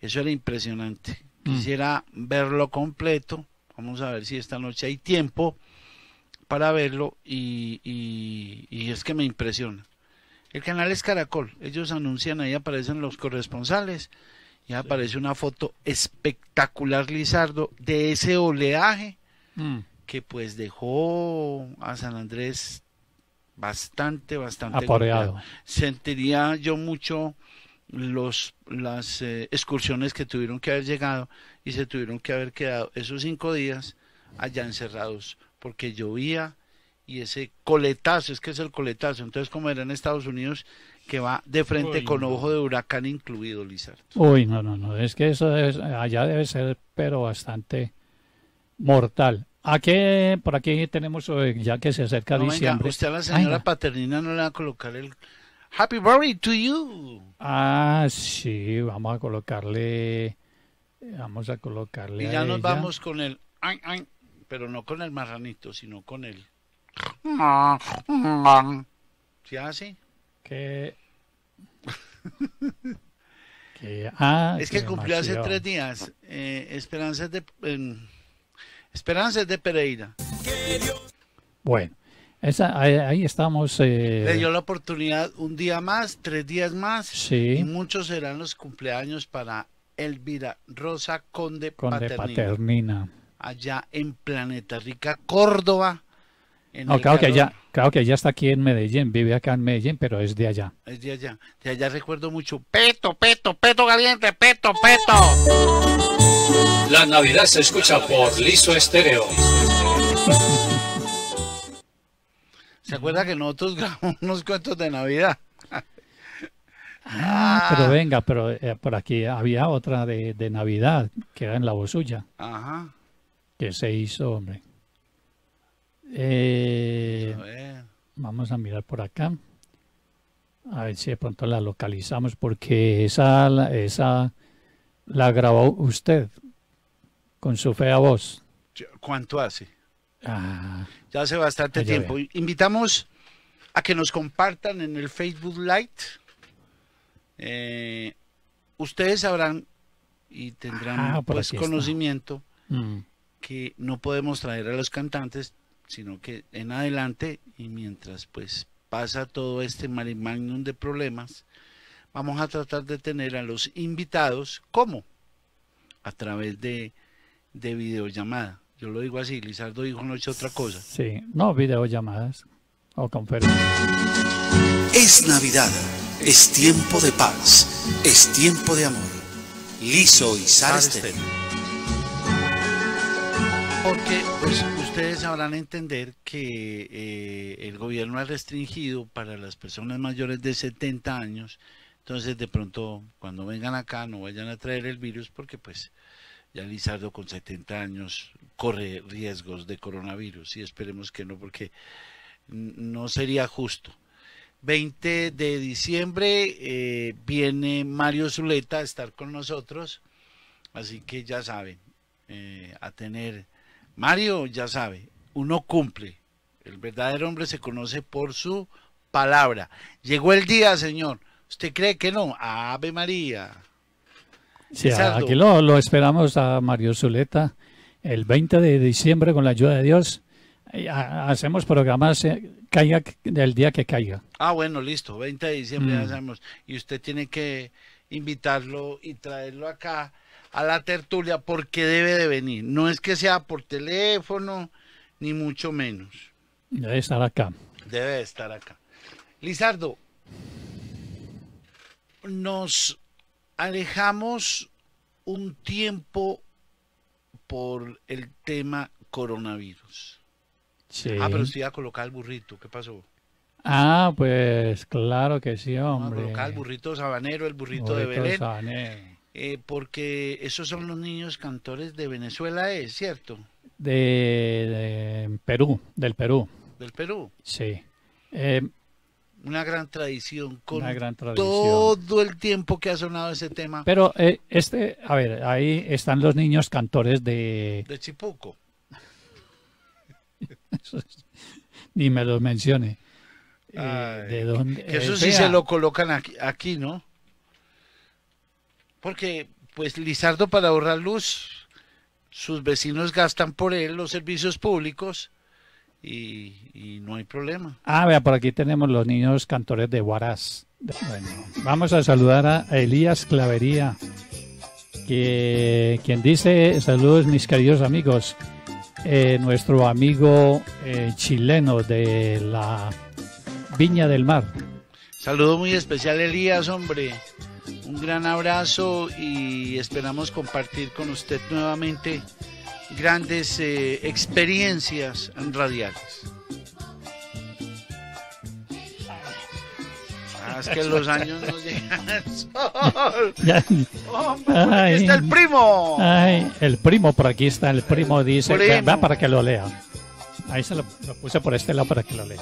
Eso era impresionante. Mm. Quisiera verlo completo. Vamos a ver si esta noche hay tiempo para verlo y, es que me impresiona. El canal es Caracol. Ellos anuncian, ahí aparecen los corresponsales. y aparece una foto espectacular, Lizardo, de ese oleaje mm. que pues dejó a San Andrés bastante, bastante aporeado. Sentiría yo mucho los las eh, excursiones que tuvieron que haber llegado y se tuvieron que haber quedado esos cinco días allá encerrados porque llovía y ese coletazo, es que es el coletazo, entonces como era en Estados Unidos, que va de frente con ojo de huracán incluido, Lizard
Uy, no, no, no, es que eso allá debe ser, pero bastante mortal. ¿A qué? Por aquí tenemos, eh, ya que se acerca no, diciembre. Venga, usted a la señora
Paternina no le va a colocar el
Happy Birthday to you. Ah, sí, vamos a colocarle. Vamos a colocarle. Y ya nos vamos
con el. pero no con el marranito, sino con el. ¿Se hace? ¿Qué?
<laughs> ah, es que cumplió hace tres días.
Esperanza eh, esperanzas de. Esperanza es de Pereira.
Bueno, ahí, estamos. Eh, Le dio
la oportunidad un día más, tres días más. Sí. Y muchos serán los cumpleaños para Elvira Rosa Conde, Paternina, Allá en Planeta Rica, Córdoba. No, claro que, allá,
claro que allá está aquí en Medellín, vive acá en Medellín, pero es de allá. Es de allá. De allá recuerdo mucho. Peto,
peto, peto caliente, peto,
peto. La Navidad se escucha por Liso Estéreo.
¿Se acuerda que nosotros <laughs> grabamos unos cuentos de Navidad? <laughs>
Ah, pero ah. venga, pero eh, por aquí había otra de, Navidad que era en la voz suya. Ajá. Que se hizo, hombre. vamos a eh, mirar por acá. A ver si de pronto la localizamos porque esa, esa la grabó usted con su fea voz.
¿Cuánto hace? Ah, ya hace bastante tiempo. Invitamos a que nos compartan en el Facebook Lite. Eh, ustedes sabrán y tendrán ah, pues, conocimiento mm. que no podemos traer a los cantantes, sino que en adelante y mientras pues pasa todo este marimagnum de problemas, vamos a tratar de tener a los invitados como a través de de videollamada. Yo lo digo así, Lizardo dijo noche
otra cosa. Sí, no, videollamadas o conferencias. Es
Navidad, es tiempo de paz, es tiempo de amor. Liso y Sara Porque pues, ustedes sabrán entender que eh, el gobierno ha restringido para las personas mayores de 70 años. Entonces, de pronto, cuando vengan acá, no vayan a traer el virus porque pues ya Lizardo con 70 años corre riesgos de coronavirus y esperemos que no porque no sería justo. 20 de diciembre eh, viene Mario Zuleta a estar con nosotros, así que ya saben, eh, a tener... Mario, ya sabe, uno cumple. El verdadero hombre se conoce por su palabra. Llegó el día, Señor. ¿Usted cree que no? Ave María.
Sí, aquí lo, esperamos a Mario Zuleta el 20 de diciembre con la ayuda de Dios. Ah, hacemos programas eh, caiga del día que caiga.
Ah, bueno, listo, 20 de diciembre mm. hacemos Y usted tiene que invitarlo y traerlo acá a la tertulia porque debe de venir. No es que sea por teléfono, ni mucho
menos. Debe estar acá.
Debe estar acá. Lizardo, nos alejamos un tiempo por el tema coronavirus.
Sí. Ah, pero usted
a colocar el burrito, ¿qué pasó?
Ah, pues claro que sí, hombre. colocar el
burrito sabanero, el burrito, de Belén. Eh, porque esos son los niños cantores de Venezuela, ¿es ¿eh? cierto?
De, Perú, del Perú.
¿Del Perú? Sí. Eh, una gran tradición con todo el tiempo que ha sonado ese tema. Pero eh,
este, a ver, ahí están los niños cantores de...
De Chipuco.
<laughs> Ni me los mencione.
Eh, eh, eso sí se lo colocan aquí, aquí, ¿no? Porque, pues, Lizardo para ahorrar luz, sus vecinos gastan por él los servicios públicos y, no hay problema.
Ah, vea, por aquí tenemos los niños cantores de Huaraz. Bueno, vamos a saludar a Elías Clavería, que, quien dice, saludos mis queridos amigos, eh, nuestro amigo eh, chileno de la Viña del Mar.
Saludo muy especial Elías, hombre. Un gran abrazo y esperamos compartir con usted nuevamente grandes eh, experiencias radiales.
Ah, es que los años no llegan <laughs> está el primo. el primo, por aquí está el primo, dice. va para que lo lea. Ahí se lo, puse por este lado para que lo lea.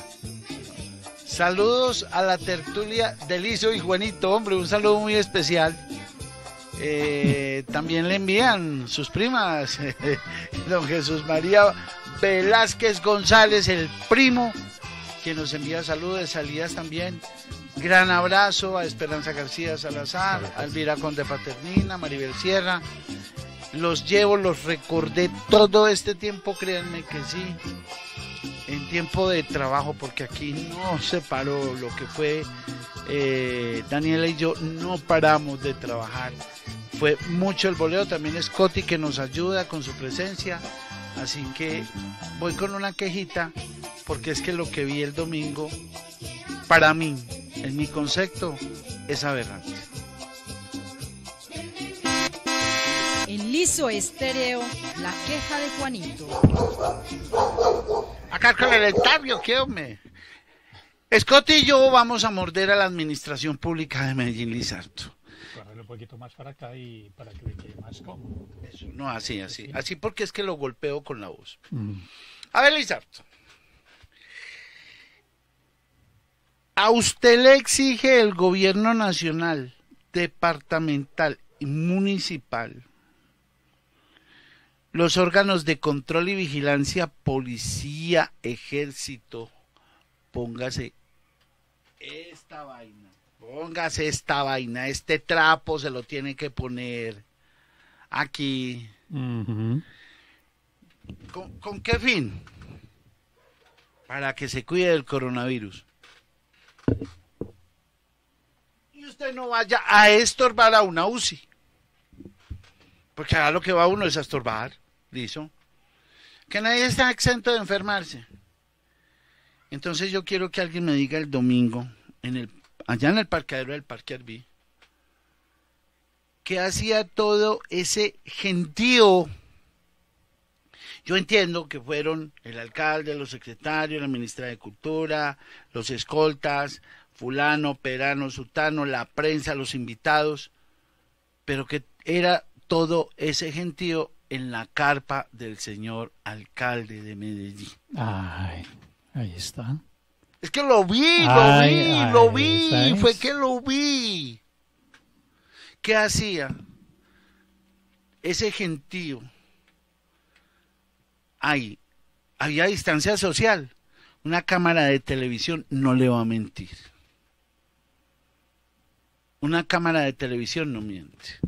Saludos a la tertulia de y Juanito, hombre, un saludo muy especial. Eh, también le envían sus primas, <laughs> don Jesús María Velázquez González, el primo, que nos envía saludos salidas también. Gran abrazo a Esperanza García Salazar, a Elvira Conde Paternina, Maribel Sierra. Los llevo, los recordé todo este tiempo, créanme que sí en tiempo de trabajo, porque aquí no se paró lo que fue eh, Daniela y yo, no paramos de trabajar. Fue mucho el boleo, también Scotty que nos ayuda con su presencia. Así que voy con una quejita, porque es que lo que vi el domingo, para mí, en mi concepto, es aberrante.
En liso estéreo, la queja de Juanito.
Acá con el estadio, qué hombre. Scott y yo vamos a morder a la administración pública de Medellín Lizardo.
Correrlo un poquito más para acá y para que le quede más cómodo.
no, así, así. Así porque es que lo golpeo con la voz. Mm. A ver, Lizardo. A usted le exige el gobierno nacional, departamental y municipal los órganos de control y vigilancia, policía, ejército, póngase esta vaina, póngase esta vaina, este trapo se lo tiene que poner aquí.
¿Con,
¿Con qué fin? Para que se cuide del coronavirus. Y usted no vaya a estorbar a una UCI. Porque ahora lo que va uno es a estorbar. Que nadie está exento de enfermarse. Entonces yo quiero que alguien me diga el domingo, en el, allá en el parqueadero del Parque Arbí, que hacía todo ese gentío. Yo entiendo que fueron el alcalde, los secretarios, la ministra de Cultura, los escoltas, fulano, perano, sutano, la prensa, los invitados, pero que era todo ese gentío en la carpa del señor alcalde de Medellín.
Ay, ahí está.
Es que lo vi, lo vi, lo vi, fue que lo vi. ¿Qué hacía ese gentío? Ay, había distancia social. Una cámara de televisión, no le va a mentir. Una cámara de televisión no miente.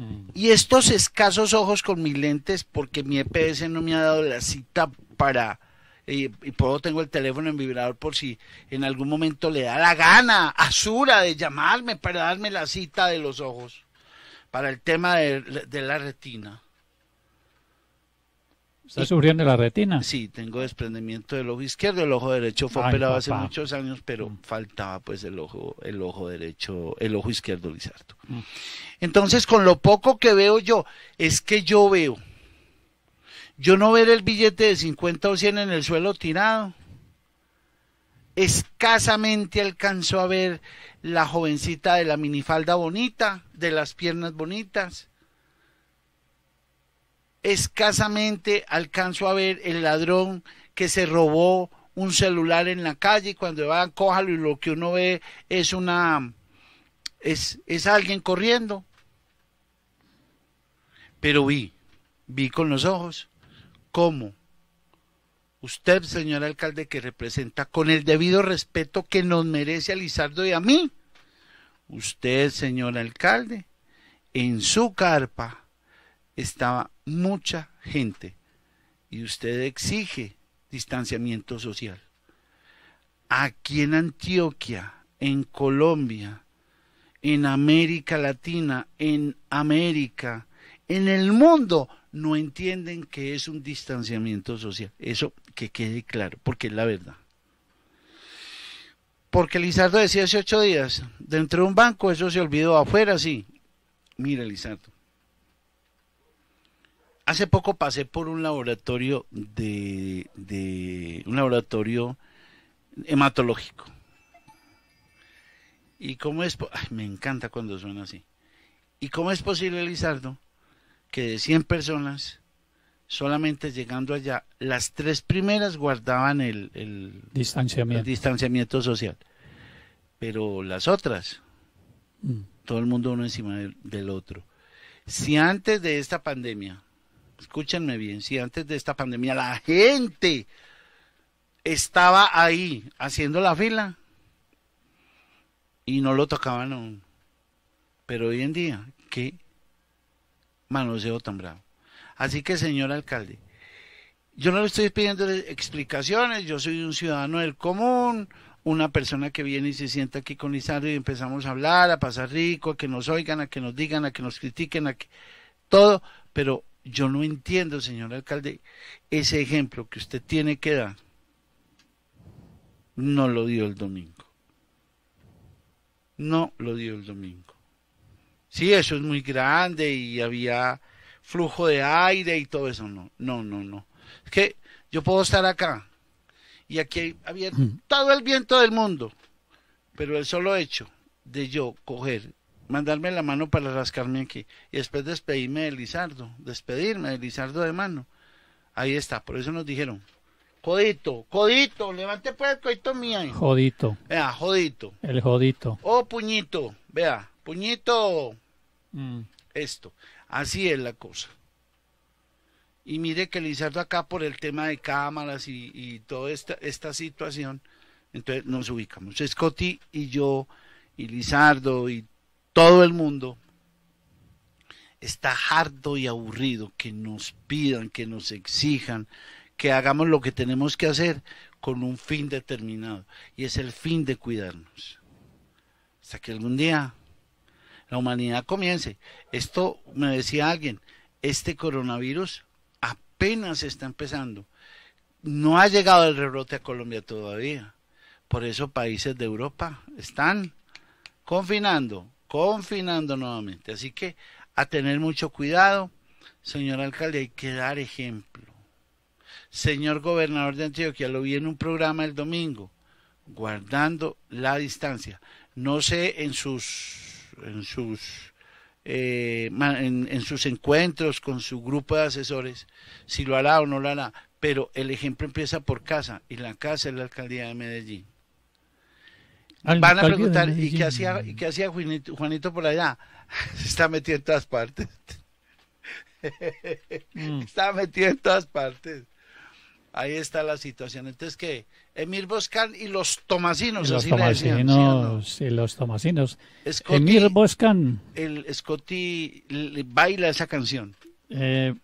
Mm. Y estos escasos ojos con mis lentes, porque mi EPS no me ha dado la cita para... Eh, y por tengo el teléfono en vibrador por si en algún momento le da la gana a Sura de llamarme para darme la cita de los ojos, para el tema de la retina.
Está sufriendo la retina. Sí, tengo
desprendimiento del ojo izquierdo, el ojo derecho fue operado hace muchos años, pero mm. faltaba pues el ojo, el ojo derecho, el ojo izquierdo, Lizardo. Mm. Entonces, con lo poco que veo yo, es que yo veo, yo no ver el billete de 50 o 100 en el suelo tirado, escasamente alcanzo a ver la jovencita de la minifalda bonita, de las piernas bonitas, escasamente alcanzo a ver el ladrón que se robó un celular en la calle y cuando a cójalo y lo que uno ve es una es, es alguien corriendo pero vi vi con los ojos cómo usted señor alcalde que representa con el debido respeto que nos merece a Lizardo y a mí usted señor alcalde en su carpa estaba mucha gente y usted exige distanciamiento social. Aquí en Antioquia, en Colombia, en América Latina, en América, en el mundo, no entienden que es un distanciamiento social. Eso que quede claro, porque es la verdad. Porque Lizardo decía hace ocho días, dentro de un banco eso se olvidó, afuera sí. Mira, Lizardo, hace poco pasé por un laboratorio de, un laboratorio hematológico. ¿Y cómo es? me encanta cuando suena así. ¿Y cómo es posible, Lizardo, que de 100 personas, solamente llegando allá, las tres primeras guardaban el, distanciamiento. distanciamiento. social? Pero las otras, mm. todo el mundo uno encima del otro. Si antes de esta pandemia escúchenme bien, si antes de esta pandemia la gente estaba ahí haciendo la fila y no lo tocaban aún. Pero hoy en día, qué manoseo tan bravo. Así que, señor alcalde, yo no le estoy pidiendo explicaciones, yo soy un ciudadano del común, una persona que viene y se sienta aquí con Lizardo y empezamos a hablar, a pasar rico, a que nos oigan, a que nos digan, a que nos critiquen, a que todo, pero yo no entiendo, señor alcalde, ese ejemplo que usted tiene que dar, no lo dio el domingo. No lo dio el domingo. Sí, eso es muy grande y había flujo de aire y todo eso. No, no, no, no. Es que yo puedo estar acá y aquí había todo el viento del mundo, pero el solo hecho de yo coger mandarme la mano para rascarme aquí y después despedirme de Lizardo, despedirme de Lizardo de mano. Ahí está, por eso nos dijeron, Jodito, Codito. levante pues el codito mío.
Jodito.
Vea, jodito.
El jodito.
Oh, puñito, vea, puñito. Mm. Esto, así es la cosa. Y mire que Lizardo acá por el tema de cámaras y, toda esta, esta, situación, entonces nos ubicamos. Scotty y yo, y Lizardo y todo el mundo está harto y aburrido que nos pidan, que nos exijan, que hagamos lo que tenemos que hacer con un fin determinado. Y es el fin de cuidarnos. Hasta que algún día la humanidad comience. Esto me decía alguien, este coronavirus apenas está empezando. No ha llegado el rebrote a Colombia todavía. Por eso países de Europa están confinando, confinando nuevamente. Así que a tener mucho cuidado, señor alcalde, hay que dar ejemplo. Señor gobernador de Antioquia, lo vi en un programa el domingo, guardando la distancia. No sé en sus, en sus, eh, en, sus encuentros con su grupo de asesores si lo hará o no lo hará, pero el ejemplo empieza por casa y la casa es la alcaldía de Medellín.
Van a preguntar, ¿y qué hacía,
¿y qué hacía Juanito, por allá? <laughs> Se está metido en todas partes. Mm. <laughs> Está metido en todas partes. Ahí está la situación. Entonces, ¿qué? Emir Boscan y los tomasinos. los así tomasinos,
¿sí y los tomasinos. Emil Emir Boscan.
El Scotty baila esa canción. Eh,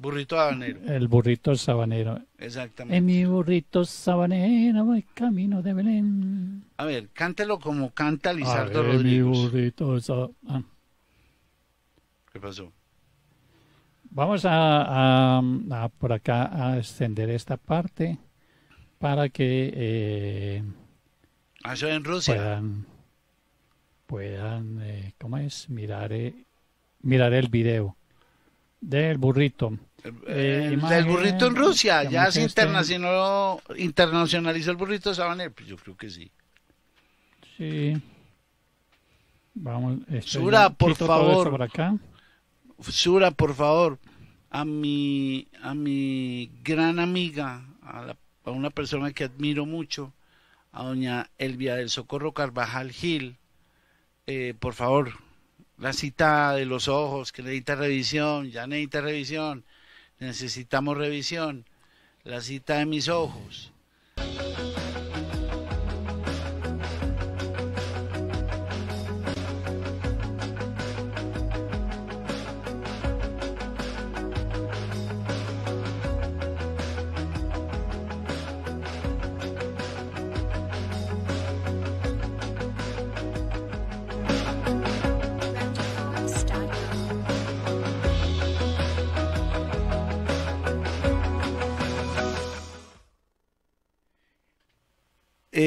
Burrito habanero.
El burrito sabanero. Exactamente. En mi burrito sabanero voy camino de Belén.
A ver, cántelo como canta Lizardo Rodríguez Rodríguez. mi
burrito sabanero ah. ¿Qué pasó? Vamos a, por acá a extender esta parte para que eh, Allá ah, en Rusia puedan, puedan eh, ¿cómo es? Mirar, eh, mirar el video del burrito. Eh, eh, el, burrito en Rusia, ya se
internacionalizó, el burrito sabanero, pues yo creo que sí.
Sí. Vamos, este, Sura, por favor. Sura,
por favor, a mi, a mi gran amiga, a, una persona que admiro mucho, a doña Elvia del Socorro Carvajal Gil, eh, por favor, la cita de los ojos, que necesita revisión, ya necesita revisión. Necesitamos revisión. La cita de mis ojos.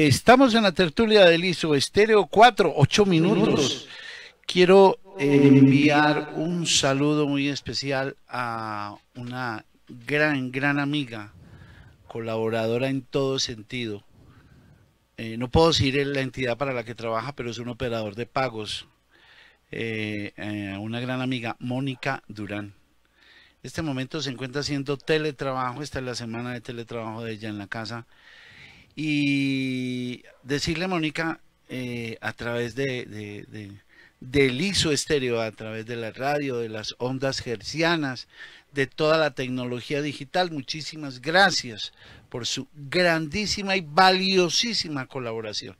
estamos en la tertulia del ISO Estéreo 4, 8 minutos. Quiero eh, enviar un saludo muy especial a una gran, gran amiga, colaboradora en todo sentido. Eh, no puedo decir la entidad para la que trabaja, pero es un operador de pagos. Eh, una gran amiga, Mónica Durán. En este momento se encuentra haciendo teletrabajo, esta es la semana de teletrabajo de ella en la casa y decirle Mónica eh, a través de, del ISO estéreo, a través de la radio, de las ondas hercianas, de toda la tecnología digital. Muchísimas gracias por su grandísima y valiosísima colaboración.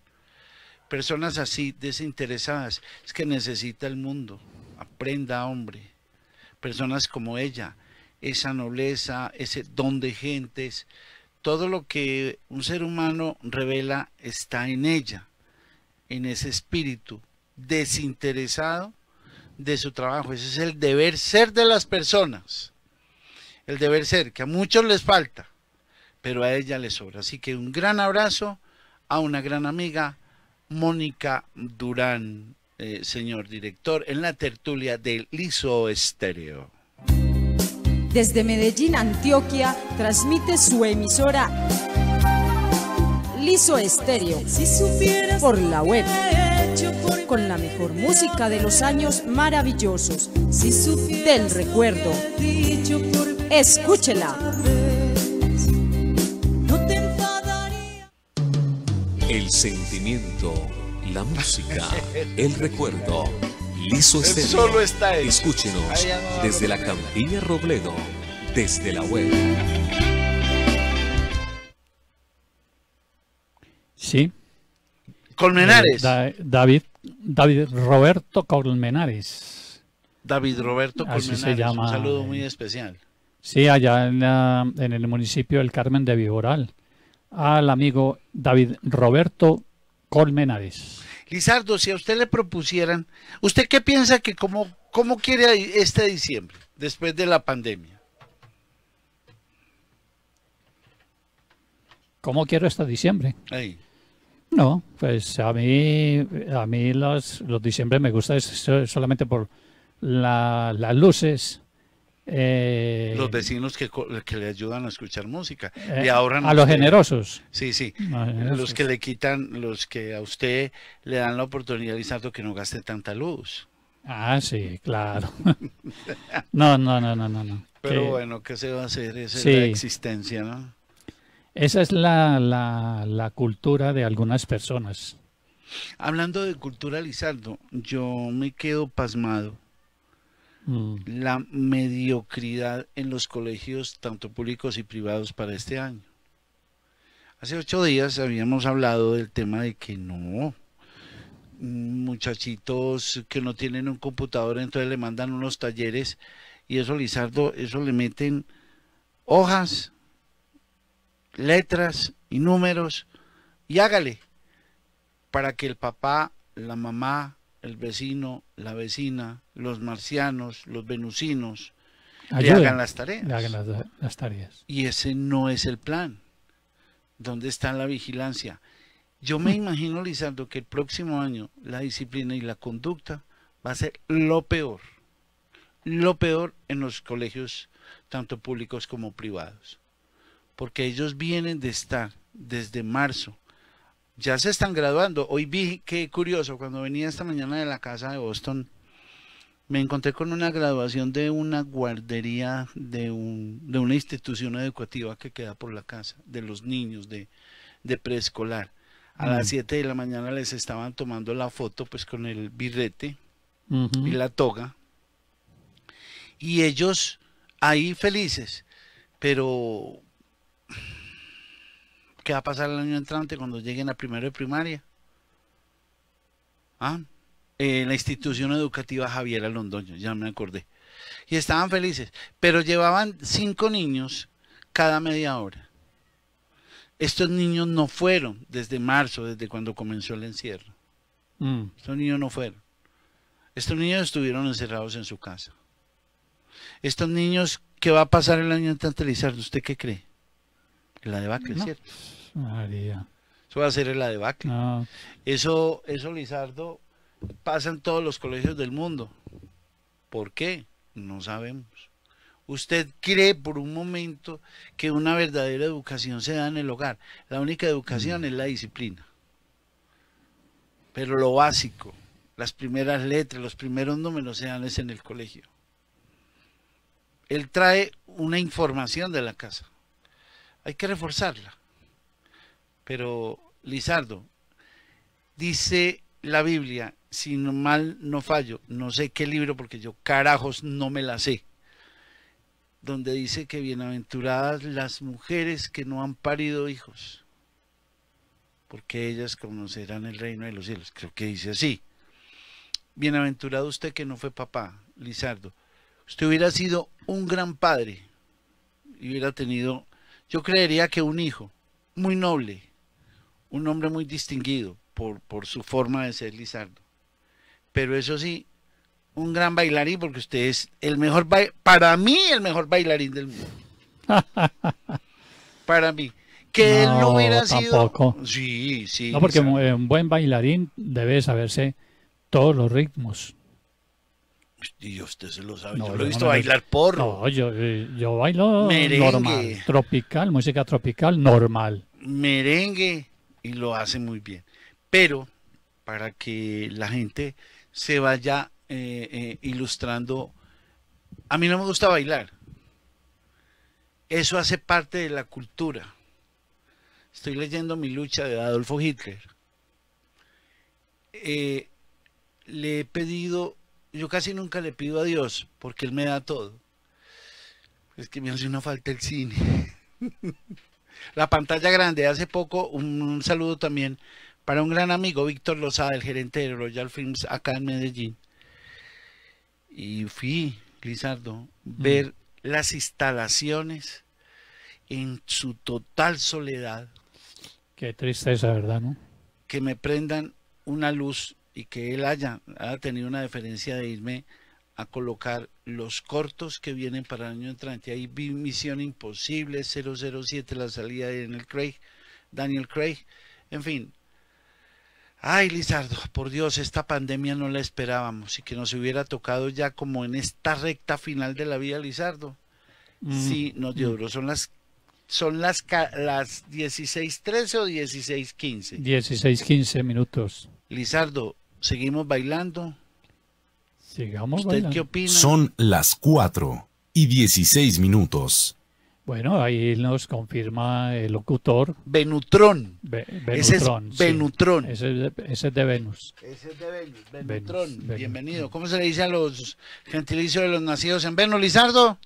Personas así, desinteresadas, es que necesita el mundo. Aprenda, hombre. Personas como ella, esa nobleza, ese don de gentes, todo lo que un ser humano revela está en ella, en ese espíritu desinteresado de su trabajo. Ese es el deber ser de las personas. El deber ser, que a muchos les falta, pero a ella les sobra. Así que un gran abrazo a una gran amiga, Mónica Durán, eh, señor director, en la tertulia del Liso Estéreo.
Desde Medellín, Antioquia, transmite su emisora Liso Estéreo por la web con la mejor música de los años maravillosos del recuerdo. Escúchela.
El sentimiento, la música,
el recuerdo. Liso Solo está Escúchenos desde la Campiña
Robledo, desde la web. Sí. Colmenares. Eh, David, David Roberto Colmenares. David Roberto Colmenares. Así se llama. Un saludo
muy especial.
Sí, allá en, el municipio del Carmen de Viboral. Al amigo David Roberto Colmenares.
Lizardo, si a usted le propusieran, ¿usted qué piensa que cómo, cómo quiere este diciembre, después de la pandemia?
¿Cómo quiero este diciembre? No, pues a mí, a mí los, los diciembre me gusta solamente por las luces, eh, los
vecinos que, que, le ayudan a escuchar música. y eh, ahora a los generosos. Sí, sí. Los, que le quitan, los que a usted le dan la oportunidad, Lizardo, que no gaste tanta luz.
Ah, sí, claro. <laughs> no, no, no, no, no. Pero bueno,
¿qué se va a hacer? Esa es la existencia, ¿no?
Esa es la, la, la cultura de algunas personas.
Hablando de cultura, Lizardo, yo me quedo pasmado Mm. la mediocridad en los colegios, tanto públicos y privados, para este año. Hace ocho días habíamos hablado del tema de que no, muchachitos que no tienen un computador, entonces le mandan unos talleres y eso, Lizardo, eso le meten hojas, letras y números y hágale para que el papá, la mamá, el vecino, la vecina, los marcianos, los venusinos,
le hagan las tareas. hagan las, las tareas.
Y ese no es el plan. ¿Dónde está la vigilancia? Yo me mm. imagino, Lizardo, que el próximo año la disciplina y la conducta va a ser lo peor. Lo peor en los colegios, tanto públicos como privados. Porque ellos vienen de estar desde marzo ya se están graduando. Hoy vi qué curioso, cuando venía esta mañana de la casa de Boston, me encontré con una graduación de una guardería de, una institución educativa que queda por la casa, de los niños de, preescolar. A las 7 mm. de la mañana les estaban tomando la foto pues con el birrete y la toga. Y ellos ahí felices, pero ¿Qué va a pasar el año entrante cuando lleguen a primero de primaria? ¿Ah? Eh, la institución educativa Javier Londoño, ya me acordé. Y estaban felices, pero llevaban cinco niños cada media hora. Estos niños no fueron desde marzo, desde cuando comenzó el encierro. Mm. Estos niños no fueron. Estos niños estuvieron encerrados en su casa. Estos niños, ¿qué va a pasar el año entrante, Lizardo? ¿Usted qué cree? La debacle, no. ¿cierto? María. Eso va a ser la debacle. Eso, eso, Lizardo, pasa en todos los colegios del mundo. ¿Por qué? No sabemos. Usted cree por un momento que una verdadera educación se da en el hogar. La única educación mm. es la disciplina. Pero lo básico, las primeras letras, los primeros números se dan en el colegio. Él trae una información de la casa hay que reforzarla. Pero, Lizardo, dice la Biblia, si no mal no fallo, no sé qué libro, porque yo carajos no me la sé, donde dice que bienaventuradas las mujeres que no han parido hijos, porque ellas conocerán el reino de los cielos. Creo que dice así. Bienaventurado usted que no fue papá, Lizardo. Usted hubiera sido un gran padre y hubiera tenido yo creería que un hijo muy noble, un hombre muy distinguido por, por su forma de ser Lizardo, pero eso sí, un gran bailarín porque usted es el mejor, para mí, el mejor bailarín del mundo. <laughs> para mí. Que no, él no hubiera tampoco. Sí, sí. No, porque
eh, un buen bailarín debe saberse todos los ritmos.
Y usted se lo sabe. yo, lo he visto bailar porro.
No, yo, eh, bailo normal, tropical, música tropical normal.
Merengue y lo hace muy bien. Pero para que la gente se vaya eh, eh, ilustrando, a mí no me gusta bailar. Eso hace parte de la cultura. Estoy leyendo mi lucha de Adolfo Hitler. le he pedido yo casi nunca le pido a Dios porque Él me da todo. Es que me hace una falta el cine. <laughs> La pantalla grande. Hace poco un, saludo también para un gran amigo, Víctor Lozada, el gerente de Royal Films acá en Medellín. Y fui, Lizardo, mm. ver las instalaciones en su total soledad.
Qué tristeza, ¿verdad? No?
Que me prendan una luz y que él haya, tenido una deferencia de irme a colocar los cortos que vienen para el año entrante. Ahí vi Misión Imposible, 007, la salida de Daniel Craig, Daniel Craig, en fin. Ay, Lizardo, por Dios, esta pandemia no la esperábamos y que nos hubiera tocado ya como en esta recta final de la vida, Lizardo. Mm, sí, nos mm. dio duro. Son las son las, las 16.13 o 16.15. 16.15
minutos.
Lizardo, ¿Seguimos bailando?
Sigamos qué opina? Son las 4
y 16 minutos.
Bueno, ahí nos confirma el locutor. Venutrón. Benutrón, ese es Venutrón. Ese, es de Venus. Ese
es de Venus. Venutrón. Bienvenido. ¿Cómo se le dice a los gentilicios de los nacidos en Venus, Lizardo?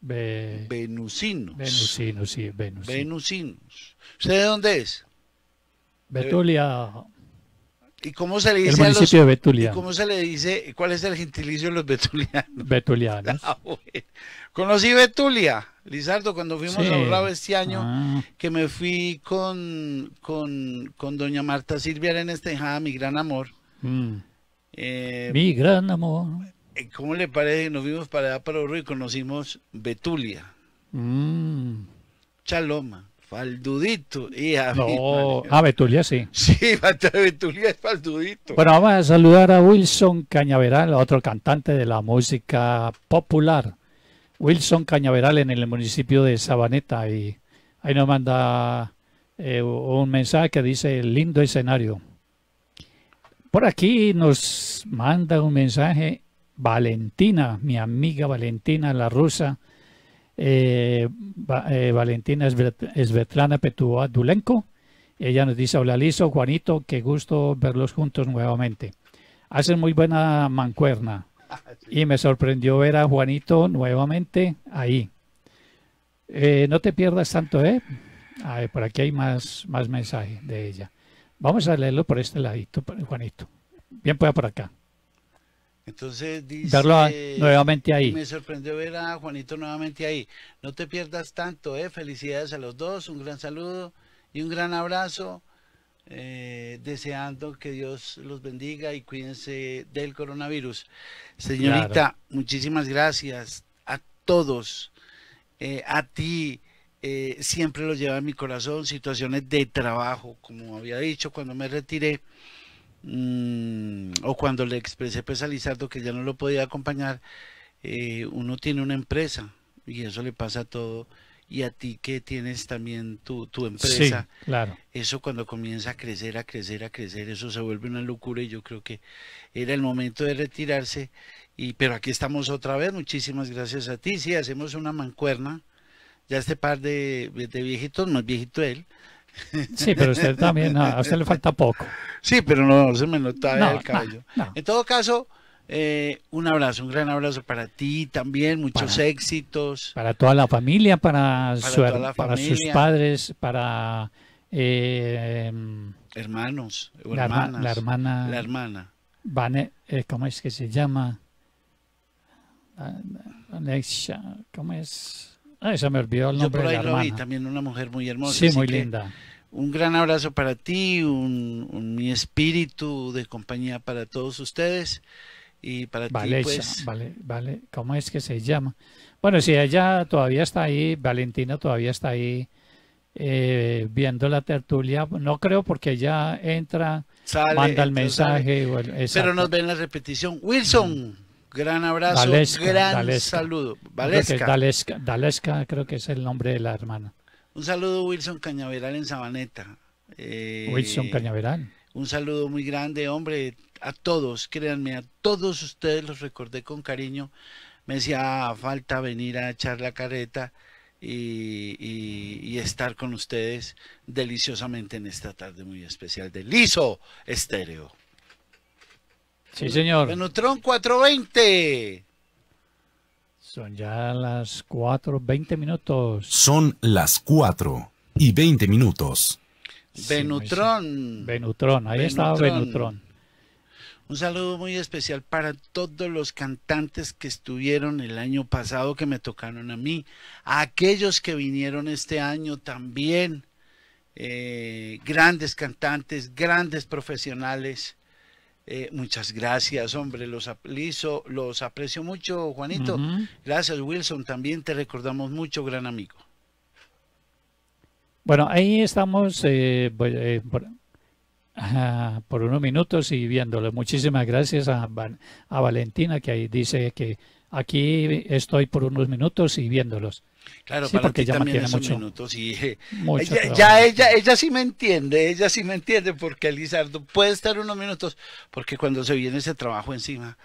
Venusinos. Venusinos, sí, Venus.
Venusinos. ¿Usted de dónde es?
Betulia.
¿Y cómo se le dice? El municipio de Betulia. ¿y cómo se le dice? ¿Cuál es el gentilicio de los
betulianos? <laughs> Ah, betulianos.
Conocí Betulia, Lizardo, cuando fuimos a este año, ah. que me fui con, doña Marta Silvia en Estejada, mi gran amor. Mm. Eh, mi
gran amor.
Eh, ¿Cómo le parece? Nos vimos para allá para y conocimos Betulia.
Mm.
Chaloma. Faldudito, y a
Betulia sí. Sí,
Betulia es Faldudito. Bueno, vamos
a saludar a Wilson Cañaveral, otro cantante de la música popular. Wilson Cañaveral en el municipio de Sabaneta y ahí nos manda eh, un mensaje que dice lindo escenario. Por aquí nos manda un mensaje Valentina, mi amiga Valentina la rusa eh, eh, Valentina Svetlana Petua Dulenco Ella nos dice, hola Liso, Juanito, qué gusto verlos juntos nuevamente. Hacen muy buena mancuerna. <laughs> Y me sorprendió ver a Juanito nuevamente ahí. Eh, no te pierdas tanto, ¿eh? A ver, por aquí hay más, más mensaje de ella. Vamos a leerlo por este ladito, Juanito. Bien, pues por acá.
Entonces dice... nuevamente ahí. Me sorprendió ver a Juanito nuevamente ahí. No te pierdas tanto, ¿eh? Felicidades a los dos, un gran saludo y un gran abrazo. Eh, deseando que Dios los bendiga y cuídense del coronavirus. Señorita, muchísimas gracias a todos, eh, a ti. Eh, siempre lo lleva en mi corazón, situaciones de trabajo, como había dicho cuando me retiré, Mm, o cuando le expresé pues a Lizardo que ya no lo podía acompañar, eh, uno tiene una empresa y eso le pasa a todo. Y a ti que tienes también tu, tu empresa, claro. eso cuando comienza a crecer, a crecer, a crecer, eso se vuelve una locura y yo creo que era el momento de retirarse. Y, pero aquí estamos otra vez, muchísimas gracias a ti. Sí, hacemos una mancuerna, ya este par de, de viejitos, más viejito él, Sí, pero usted también, a usted le falta
poco. Sí, pero no, se me nota el cabello.
en todo caso, eh, un abrazo, un gran abrazo para ti también, muchos éxitos.
Para toda la familia, para, su, para sus padres, para... Eh, Hermanos, la, hermana... La hermana. Eh, ¿Cómo es que se llama? ¿cómo es? Ay, ah, se me olvidó el nombre Yo por ahí lo vi,
también una mujer muy hermosa. Sí, muy linda. Un gran abrazo para ti, un, mi espíritu de compañía para todos ustedes y para ti pues...
Vale, vale, ¿cómo es que se llama? Bueno, si ella todavía está ahí, Valentina todavía está ahí eh, viendo la tertulia, no creo porque ella entra, manda el mensaje. Pero nos
ven la repetición. Wilson. Gran abrazo, gran saludo. Dalesca,
creo que es el nombre de la hermana.
Un saludo Wilson Cañaveral en Sabaneta. Eh, Wilson
Cañaveral.
Un saludo muy grande, hombre, a todos, créanme, a todos ustedes los recordé con cariño. Me decía, ah, falta venir a echar la careta y, y, estar con ustedes deliciosamente en esta tarde muy especial de Liso Estéreo. Sí, señor. Venutrón 420.
Son ya las 4, 20 minutos. Son
las 4 y 20 minutos.
Venutron Venutrón, ahí estaba Venutrón.
Un saludo muy especial para todos los cantantes que estuvieron el año pasado que me tocaron a mí, aquellos que vinieron este año también, eh, grandes cantantes, grandes profesionales. Eh, muchas gracias, hombre, los, los aprecio mucho, Juanito. Gracias, Wilson, también te recordamos mucho, gran amigo.
Bueno, ahí estamos eh, eh, por, unos minutos y viéndolos. Muchísimas gracias a, a Valentina que ahí dice que aquí estoy por unos minutos y viéndolos. Claro, para porque <laughs> ya también es mucho,
ya ella, ella sí me entiende, ella sí me entiende, porque elizardo puede estar unos minutos, porque cuando se viene ese trabajo encima,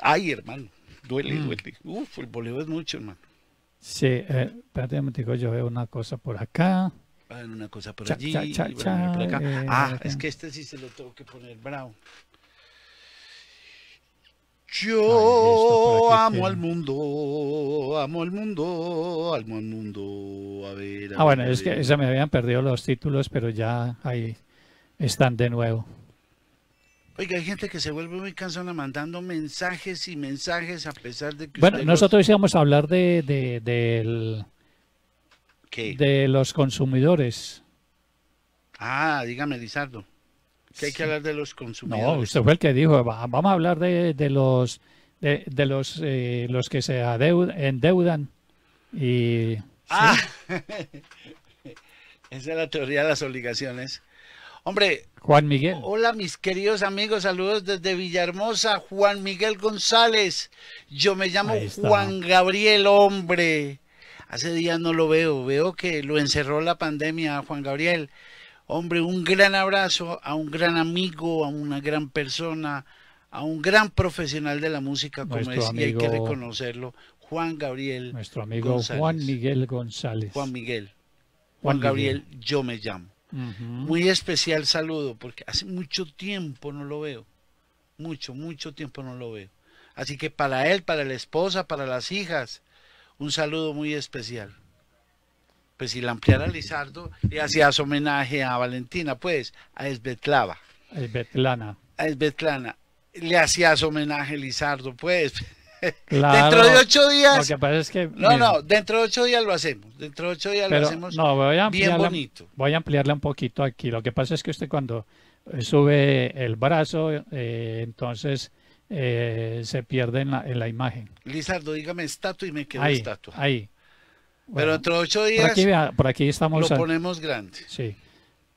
ay hermano, duele, mm. duele. Uf, el boleo es mucho, hermano.
Sí, eh, espérate yo veo una cosa por acá. Ah, una cosa por allí. ah, eh, es que este
sí se lo tengo que poner bravo. Yo amo al mundo, amo al mundo, amo al mundo. ah, bueno, es que
se me habían perdido los títulos, pero ya ahí están de nuevo.
Oiga, hay gente que se vuelve muy cansona mandando mensajes y mensajes a pesar de que. Bueno, nosotros
íbamos a hablar de, de, de los consumidores.
Ah, dígame, Lizardo que hay que hablar de los consumidores. No, usted fue
el que dijo, vamos a hablar de, los de, los eh, los que se endeudan y... Ah, <laughs>
esa es la teoría de las obligaciones. Hombre, Juan Miguel. Hola mis queridos amigos, saludos desde Villahermosa, Juan Miguel González. Yo me llamo Juan Gabriel, hombre. Hace días no lo veo, veo que lo encerró la pandemia, Juan Gabriel. Hombre, un gran abrazo a un gran amigo, a una gran persona, a un gran profesional de la música, como es, y hay que reconocerlo, Juan Gabriel. Nuestro amigo Juan
Miguel González. Juan
Miguel. Juan, Gabriel, yo me llamo. Muy especial saludo, porque hace mucho tiempo no lo veo. Mucho, mucho tiempo no lo veo. Así que para él, para la esposa, para las hijas, un saludo muy especial pues si la ampliara Lizardo, le hacías homenaje a Valentina, pues, a Esbetlava.
Esbetlana.
A Esbetlana. Le hacías homenaje a Lizardo, pues. Claro, dentro de ocho días. Lo que pasa es que. No, no, dentro de ocho días lo hacemos. Dentro de ocho días lo hacemos bien bonito.
Voy a ampliarle un poquito aquí. Lo que pasa es que usted cuando eh, sube el brazo, eh, entonces eh, se pierde en la, imagen.
Lizardo, dígame estatua y me quedo estatua. Ahí, pero otros ocho días por aquí, estamos, lo ponemos grande. Sí,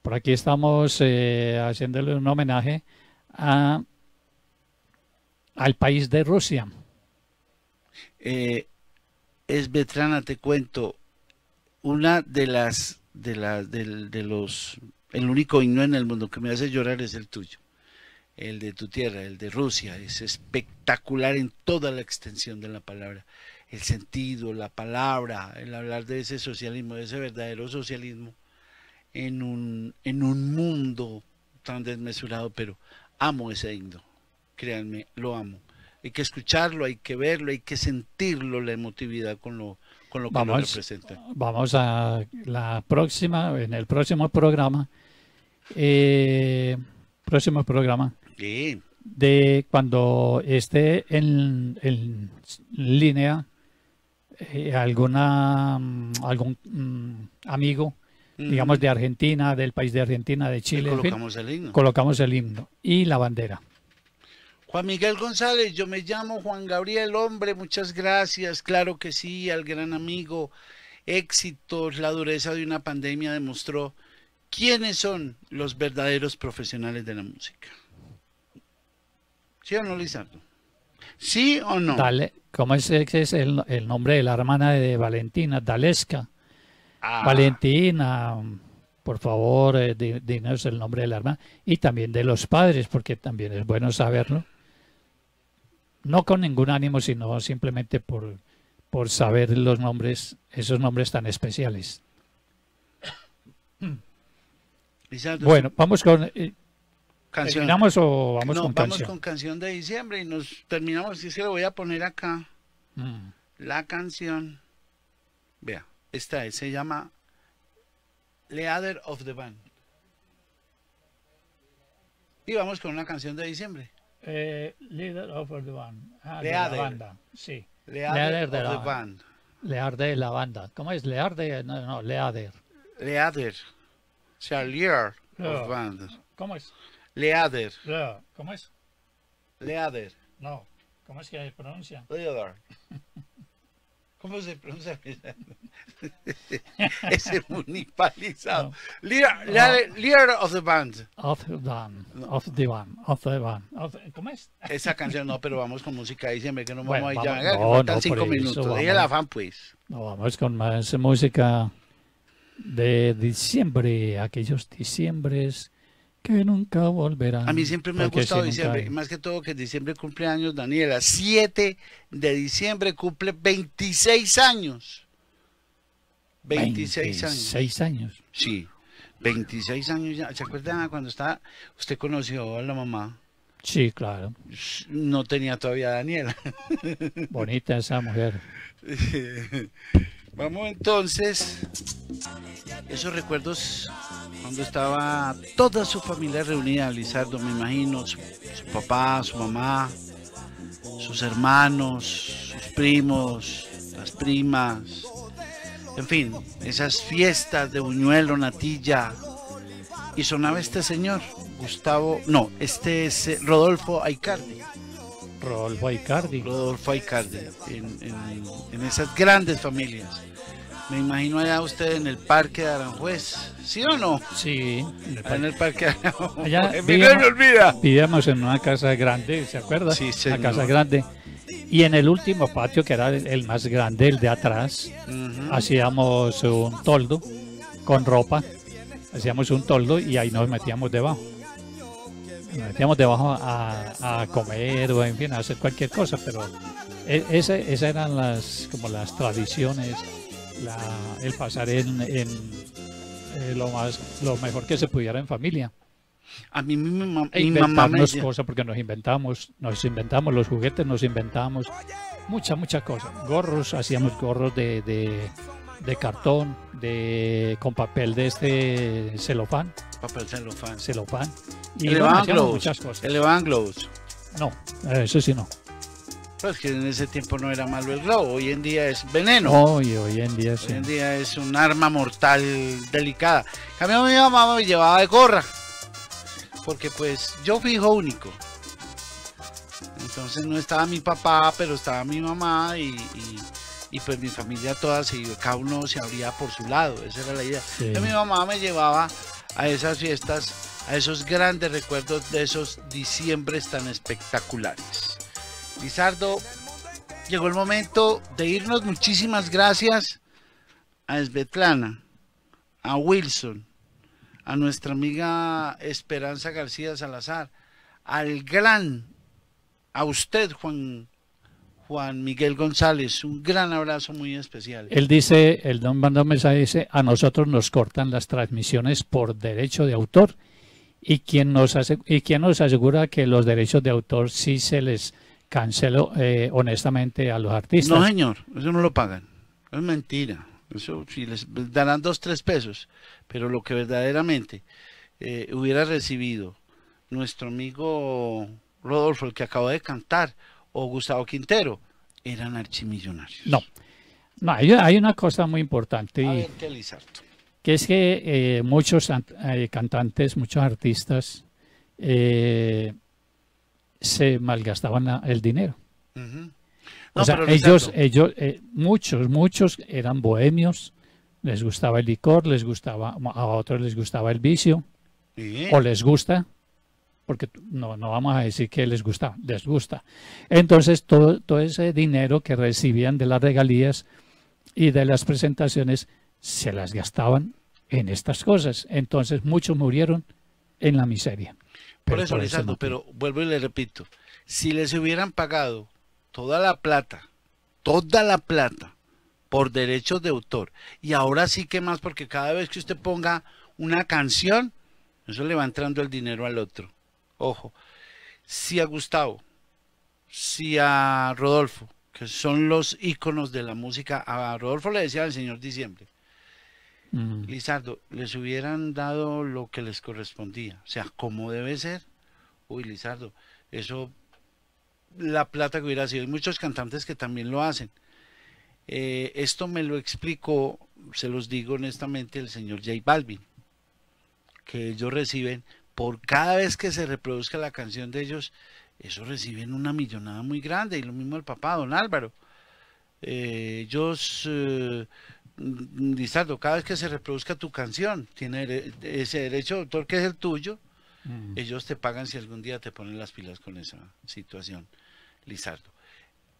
por aquí estamos eh, haciéndole un homenaje al país de Rusia.
Eh, es veterana, te cuento, una de las, de, las, de, de los, el único himno en el mundo que me hace llorar es el tuyo el de tu tierra, el de Rusia, es espectacular en toda la extensión de la palabra el sentido, la palabra, el hablar de ese socialismo, de ese verdadero socialismo, en un, en un mundo tan desmesurado, pero amo ese himno, créanme, lo amo. Hay que escucharlo, hay que verlo, hay que sentirlo, la emotividad con lo, con lo que vamos, representa.
Vamos a la próxima, en el próximo programa, eh, próximo programa, sí. de cuando esté en, en línea eh, alguna, mm, algún mm, amigo, digamos, de Argentina, del país de Argentina, de Chile. Colocamos el, himno. colocamos el himno y la bandera.
Juan Miguel González, yo me llamo Juan Gabriel, hombre, muchas gracias, claro que sí, al gran amigo, éxitos, la dureza de una pandemia demostró quiénes son los verdaderos profesionales de la música. ¿Sí o no, Lizardo?
¿Sí o no? Dale, ¿Cómo es, es el, nombre de la hermana de Valentina? Dalesca. Ah. Valentina, por favor, eh, dinos el nombre de la hermana. Y también de los padres, porque también es bueno saberlo. No con ningún ánimo, sino simplemente por, por saber los nombres, esos nombres tan especiales. Bueno, vamos con... Eh, ¿Terminamos o vamos no, con vamos con
canción de diciembre y nos terminamos. si se lo voy a poner acá. Mm. La canción. Vea, esta es, se llama Leader of the Band. Y vamos con una canción de diciembre.
Eh, leader of the Band. Ah, leader. De la banda. Sí. Leader, of the Band. Leader de la banda. ¿Cómo es? Leader. No, no, Leader.
Leader. O sea, Leader of of Band. ¿Cómo es? Leader. ¿Cómo es? Leader.
No, ¿cómo es que se pronuncia? Leader. <laughs> ¿Cómo se pronuncia?
<laughs> Ese municipalizado. Leader, of the band.
Of the band. Of the band. Of the band. ¿Cómo es?
Esa canción no, pero vamos con música. diciembre que no vamos, a ir ya. No, cinco minutos. Dígame la fan, pues.
No, vamos con más música de diciembre. Aquellos diciembres que nunca volverá. A mí siempre me ha gustado diciembre, y
más que todo que diciembre cumple años Daniela. 7 de diciembre cumple 26 años.
26, 26 años. años.
Sí, 26 años ya. ¿Se acuerdan cuando está usted conoció a la mamá?
Sí, claro.
No tenía todavía Daniela. <laughs> Bonita esa mujer. <laughs> Vamos entonces, esos recuerdos cuando estaba toda su familia reunida, Lizardo, me imagino, su, papá, su mamá, sus hermanos, sus primos, las primas, en fin, esas fiestas de buñuelo, natilla, y sonaba este señor, Gustavo, no, este es eh, Rodolfo Aicardi. Rodolfo Aicardi. Rodolfo Aicardi, en, en, esas grandes familias. Me imagino allá usted en el parque de Aranjuez, ¿sí o no? Sí. En el parque, en el parque de Aranjuez. Allá <laughs>
olvida. Vivíamos en una casa grande, ¿se acuerda? Sí, sí. Una casa grande. Y en el último patio, que era el, más grande, el de atrás, hacíamos un toldo con ropa. Hacíamos un toldo y ahí nos metíamos debajo nos metíamos debajo a, comer o en fin, a hacer cualquier cosa, pero e, esas eran las, como las tradiciones, el pasar en, eh, lo, más, lo mejor que se pudiera en familia. A mí mi, mamá, cosas porque nos inventamos, nos inventamos los juguetes, nos inventamos muchas, muchas cosas. Gorros, hacíamos gorros de, de, cartón, de con papel de este celofán. Papel celofán. Celofán. Y el Muchas cosas. No, eso sí no.
Pues que en ese tiempo no era malo el globo, hoy en día es veneno. Hoy, en día Hoy en día es un arma mortal delicada. Cambió mi mamá me llevaba de gorra. Porque pues yo fui hijo único. Entonces no estaba mi papá, pero estaba mi mamá y, pues mi familia toda, se, cada uno se abría por su lado. Esa era la idea. mi mamá me llevaba a esas fiestas, a esos grandes recuerdos de esos diciembres tan espectaculares. Lizardo, llegó el momento de irnos. Muchísimas gracias a Svetlana, a Wilson, a nuestra amiga Esperanza García Salazar, al gran, a usted, Juan Juan Miguel González. Un gran abrazo muy especial. Él
dice, el don mandó dice, a nosotros nos cortan las transmisiones por derecho de autor. ¿Y quien nos, y nos asegura que los derechos de autor sí se les canceló eh, honestamente a los artistas? No, señor,
eso no lo pagan. Es mentira. Eso si les darán dos, tres pesos. Pero lo que verdaderamente eh, hubiera recibido nuestro amigo Rodolfo, el que acaba de cantar, o Gustavo Quintero eran archimillonarios.
No, no hay, una cosa muy importante. que es que eh, muchos eh, cantantes, muchos artistas eh, se malgastaban el dinero. o sea, ellos, ellos muchos, muchos eran bohemios, les gustaba el licor, les gustaba, a otros les gustaba el vicio, o les gusta porque no, no, vamos a decir que les gusta, les gusta. Entonces, todo, ese dinero que recibían de las regalías y de las presentaciones se las gastaban en estas cosas. Entonces, muchos murieron en la miseria.
Por eso, pero vuelvo y le repito, si les hubieran pagado toda la plata, toda la plata por derechos de autor, y ahora sí que más, porque cada vez que usted ponga una canción, eso le va entrando el dinero al otro. Ojo, si a Gustavo, si a Rodolfo, que son los íconos de la música, a Rodolfo le decía el señor Diciembre, mm. Lizardo, les hubieran dado lo que les correspondía, o sea, como debe ser, uy, Lizardo, eso, la plata que hubiera sido, hay muchos cantantes que también lo hacen. Eh, esto me lo explicó, se los digo honestamente, el señor J Balvin, que ellos reciben por cada vez que se reproduzca la canción de ellos, eso reciben una millonada muy grande. Y lo mismo el papá, don Álvaro. Eh, ellos, eh, Lizardo, cada vez que se reproduzca tu canción, tiene ese derecho doctor, que es el tuyo. Ellos te pagan si algún día te ponen las pilas con esa situación, Lizardo.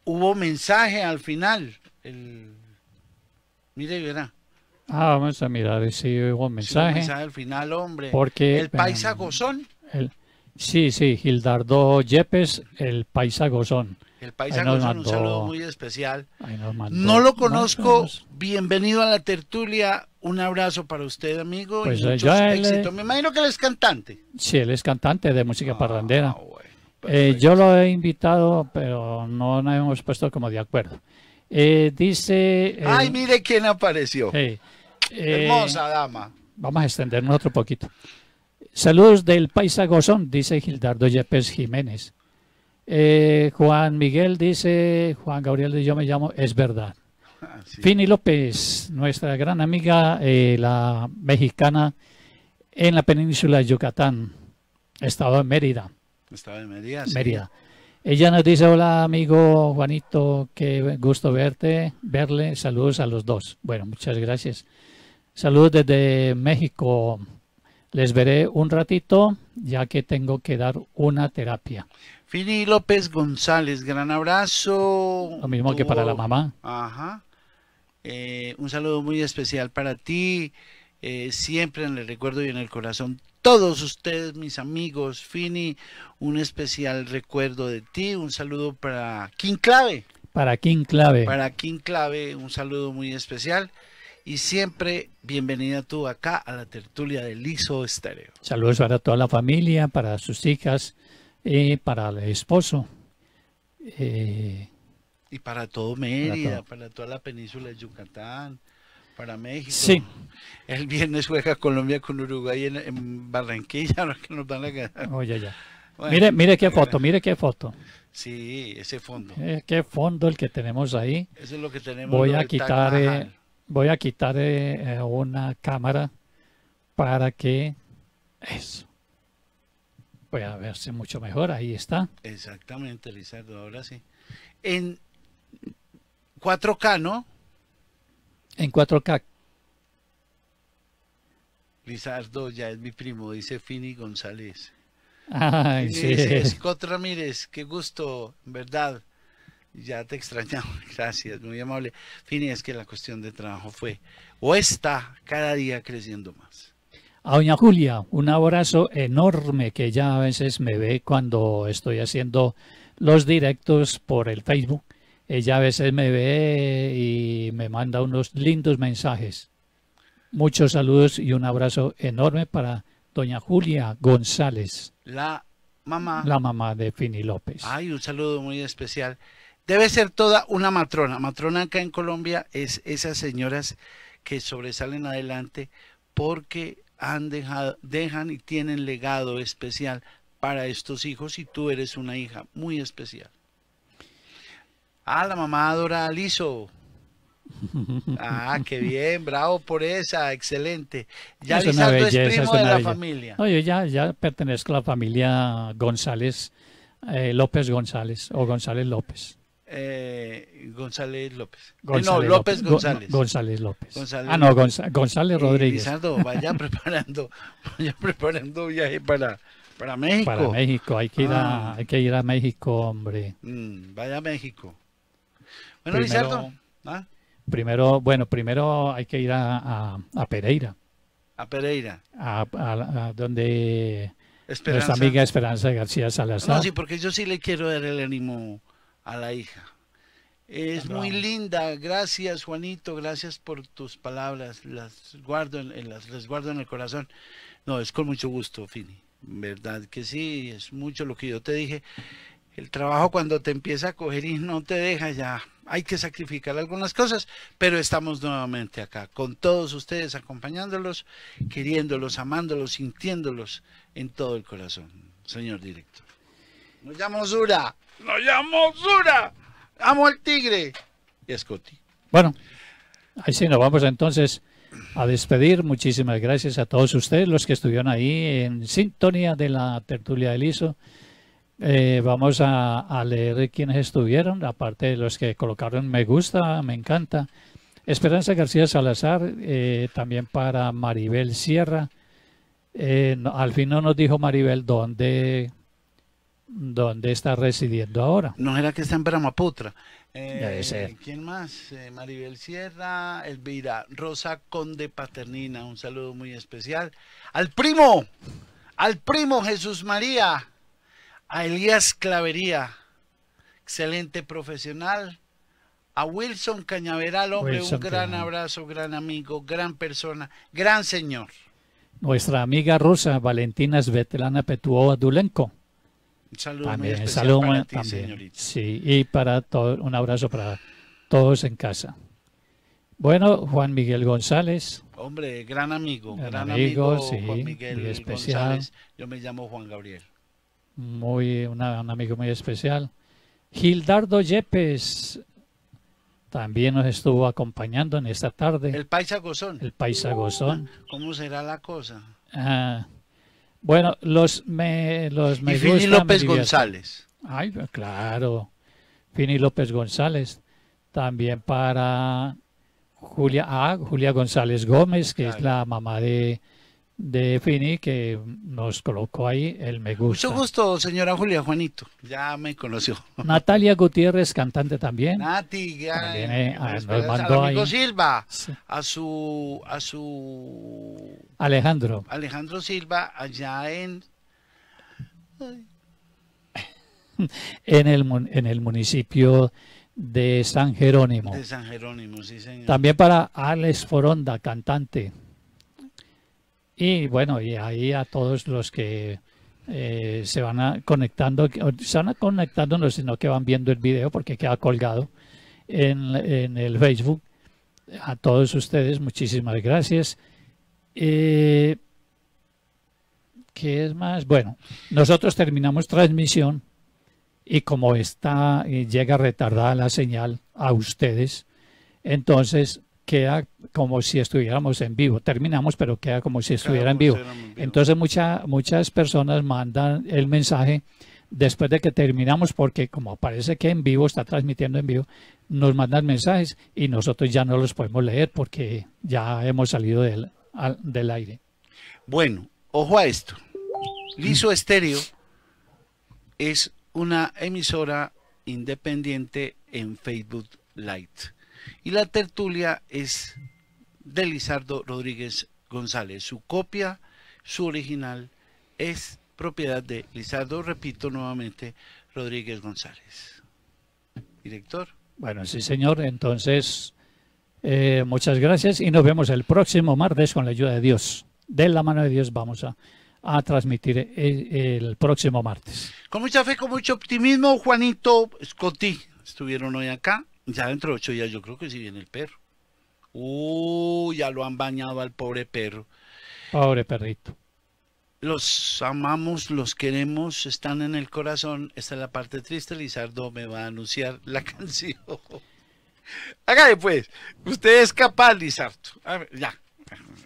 Hubo mensaje al final. El... Mire, verá.
Ah, vamos a mirar si hubo un mensaje. mensaje al final, hombre. Porque, el eh, paisa gozón. sí, sí, Gildardo Yepes, el paisa gozón. El paisa un saludo
muy especial. no lo conozco. Pues, bienvenido a la tertulia. Un abrazo para usted, amigo. y pues, muchos Me imagino que él es cantante.
Sí, él es cantante de música ah, parrandera. Pues, eh, yo lo he invitado, pero no nos hemos puesto como de acuerdo. Eh, dice. Ay,
mire quién apareció. Hermosa eh, dama.
Vamos a extendernos otro poquito. Saludos del paisagozón, dice Gildardo Yepes Jiménez. Eh, Juan Miguel dice, Juan Gabriel yo me llamo, es verdad. Ah, Fini López, nuestra gran amiga, eh, la mexicana en la península de Yucatán, estado de Mérida. Estado Mérida, Mérida. Ella nos dice, hola amigo Juanito, qué gusto verte, verle, saludos a los dos. Bueno, muchas gracias. Saludos desde México. Les veré un ratito ya que tengo que dar una terapia.
Fini López González, gran abrazo.
Lo mismo que para la mamá.
Ajá. Eh, un saludo muy especial para ti. Eh, siempre en el recuerdo y en el corazón. Todos ustedes, mis amigos, Fini, un especial recuerdo de ti. Un saludo para King Clave.
Para King Clave. Para
King Clave, un saludo muy especial y siempre bienvenida tú acá a la tertulia del Iso Estéreo.
Saludos para toda la familia, para sus hijas, y eh, para el esposo. Eh,
y para todo Mérida, para, toda la península de Yucatán, para México. Sí. El viernes juega Colombia con Uruguay en, Barranquilla, <laughs> Oye, oh, mire, mire qué foto, mire qué foto. Sí, ese fondo. Eh,
qué fondo el que tenemos ahí. Eso es lo que tenemos. Voy a quitar, voy a quitar eh, una cámara para que eso
pueda verse mucho mejor. Ahí está. Exactamente, Lizardo, ahora sí. En 4K, ¿no?
En 4K.
Lizardo ya es mi primo, dice Fini González.
Ay, eh,
sí. qué gusto, verdad. Ya te extrañamos, <laughs> gracias, muy amable. Fini, es que la cuestión de trabajo fue o está cada día creciendo más.
A doña Julia, un abrazo enorme que ya a veces me ve cuando estoy haciendo los directos por el Facebook. Ella a veces me ve y me manda unos lindos mensajes. Muchos saludos y un abrazo enorme para doña Julia González.
La mamá. La
mamá de Fini López. Ay,
un saludo muy especial. Debe ser toda una matrona. Matrona acá en Colombia es esas señoras que sobresalen adelante porque han dejado, dejan y tienen legado especial para estos hijos y tú eres una hija muy especial. Ah, la mamá adora a Liso. Ah, qué bien, bravo por esa, excelente. Ya es es primo de la familia. No,
yo ya, ya pertenezco a la familia González, eh, López González o González López.
Eh, González López. Eh, no, López, González. González López. ah, no,
González, Rodríguez. Lizardo,
vaya <laughs> preparando, vaya preparando viaje para, para México. Para México, hay que ir, a, ah. hay
que ir a México, hombre.
Mm, vaya a México. Bueno, primero, Lizardo. ¿ah?
Primero, bueno, primero hay que ir a, Pereira.
A Pereira.
A, donde Esperanza. nuestra amiga Esperanza García Salazar. No, sí,
porque yo sí le quiero dar el ánimo a la hija. Es ah, muy linda, gracias Juanito, gracias por tus palabras, las guardo en, las, en el corazón. No, es con mucho gusto, Fini. Verdad que sí, es mucho lo que yo te dije. El trabajo cuando te empieza a coger y no te deja ya, hay que sacrificar algunas cosas, pero estamos nuevamente acá, con todos ustedes, acompañándolos, queriéndolos, amándolos, sintiéndolos en todo el corazón, señor director. Nos llamamos Dura. No llamo Sura, amo el tigre. Y Scotty.
Bueno, sí nos vamos entonces a despedir. Muchísimas gracias a todos ustedes, los que estuvieron ahí en sintonía de la tertulia del ISO. Eh, vamos a, leer quiénes estuvieron, aparte de los que colocaron me gusta, me encanta. Esperanza García Salazar, eh, también para Maribel Sierra. Eh, al fin no nos dijo Maribel dónde ¿Dónde está residiendo ahora. ¿No era que está en Brahmaputra? Eh,
¿Quién más? Eh, Maribel Sierra, Elvira, Rosa Conde Paternina, un saludo muy especial. Al primo, al primo Jesús María, a Elías Clavería, excelente profesional. A Wilson Cañaveral, hombre, un gran abrazo, gran amigo, gran persona, gran señor.
Nuestra amiga rusa, Valentina Svetlana Petuova Dulenco.
Un saludo también, muy señorita.
Sí, y para todo, un abrazo para todos en casa. Bueno, Juan Miguel González.
Hombre, gran amigo, gran, amigo, sí, Juan especial. Yo me llamo Juan Gabriel.
Muy, un amigo muy especial. Gildardo Yepes también nos estuvo acompañando en esta tarde. El paisa gozón. El paisa gozón.
¿Cómo será la cosa?
Ah, bueno, los me, los Fini López González. Ay, claro. Fini López González. También para Julia, ah, Julia González Gómez, que es la mamá de, de Fini que nos colocó ahí el me gusta. Mucho
gusto, señora Julia Juanito. Ya me conoció.
<laughs> Natalia Gutiérrez, cantante también.
Nati, También, eh, a, nos Silva, a su a su
Alejandro.
Alejandro Silva allá en <laughs>
en el en el municipio de San Jerónimo. De San Jerónimo, sí, señor. También para Alex Foronda, cantante. Y bueno, y ahí a todos los que eh, se van a conectando, se van conectando, no sino que van viendo el video porque queda colgado en, el Facebook. A todos ustedes, muchísimas gracias. Eh, ¿Qué es más? Bueno, nosotros terminamos transmisión y como está, eh, llega retardada la señal a ustedes, entonces queda como si estuviéramos en vivo. Terminamos, pero queda como si estuviera en vivo. Entonces muchas muchas personas mandan el mensaje después de que terminamos, porque como parece que en vivo, está transmitiendo en vivo, nos mandan mensajes y nosotros ya no los podemos leer porque ya hemos salido del, del aire.
Bueno, ojo a esto. Liso Estéreo es una emisora independiente en Facebook Lite y la tertulia es de Lizardo Rodríguez González. Su copia, su original, es propiedad de Lizardo, repito nuevamente, Rodríguez González. Director.
Bueno, sí, señor. Entonces, eh, muchas gracias y nos vemos el próximo martes con la ayuda de Dios. De la mano de Dios vamos a, transmitir eh, el, próximo martes.
Con mucha fe, con mucho optimismo, Juanito Scotty, estuvieron hoy acá. Ya dentro de ocho días yo creo que sí viene el perro. Uy, ya lo han bañado al pobre perro.
Pobre perrito.
Los amamos, los queremos, están en el corazón. Esta es la parte triste. Lizardo me va a anunciar la <laughs> canción. Hágale pues, usted es capaz, Lizardo. A ya.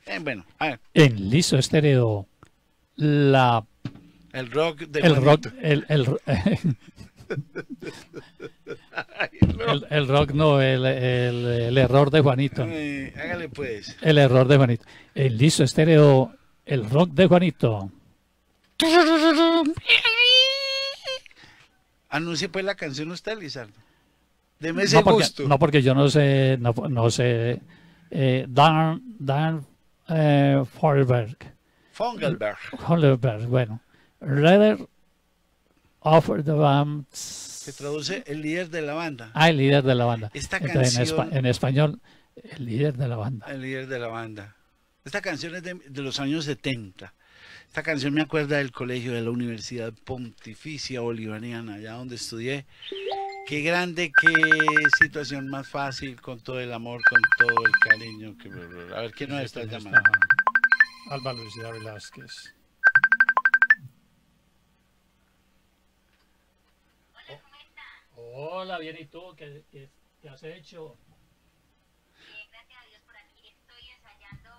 Eh, bueno, a ver.
En Liso estéreo. la el rock de el, rock, el, el, el, rock no, el, el, error de Juanito. hágale pues. El error de Juanito. El eh, liso estéreo, el rock de Juanito.
Anuncie pues la canción usted, Lizardo. ese no porque, gusto. No, porque
yo no sé, no, sé. Eh, Dan, Dan eh, bueno the Se
traduce el líder de la banda. Ah, el líder de la banda. Esta canción. En,
español, el líder de la banda.
El líder de la banda. Esta canción es de, los años 70. Esta canción me acuerda del colegio de la Universidad Pontificia Bolivariana, allá donde estudié. Qué grande, qué situación más fácil, con todo el amor, con todo el cariño. A ver, ¿quién nos está llamando?
Alba Lucía Velázquez. Hola, bien, ¿y tú? ¿Qué, has hecho? gracias a Dios por aquí. Estoy ensayando.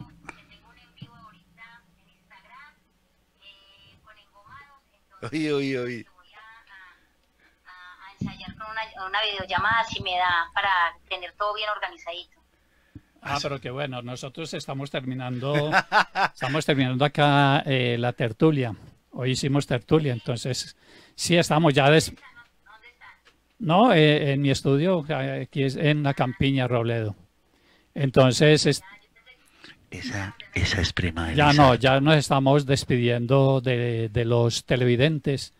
Tengo un
en vivo ahorita en Instagram eh, con engomados. oye,
oye, oye. Voy
a, ensayar con una, una videollamada si me da
para tener todo bien organizadito.
Ah, pero qué bueno, nosotros estamos terminando, <laughs> estamos terminando acá eh, la tertulia. Hoy hicimos tertulia, entonces sí estamos ya des no, eh, en mi estudio, aquí es en la campiña Robledo. Entonces, esa, esa es prima. ya no, ya nos estamos despidiendo de, de los televidentes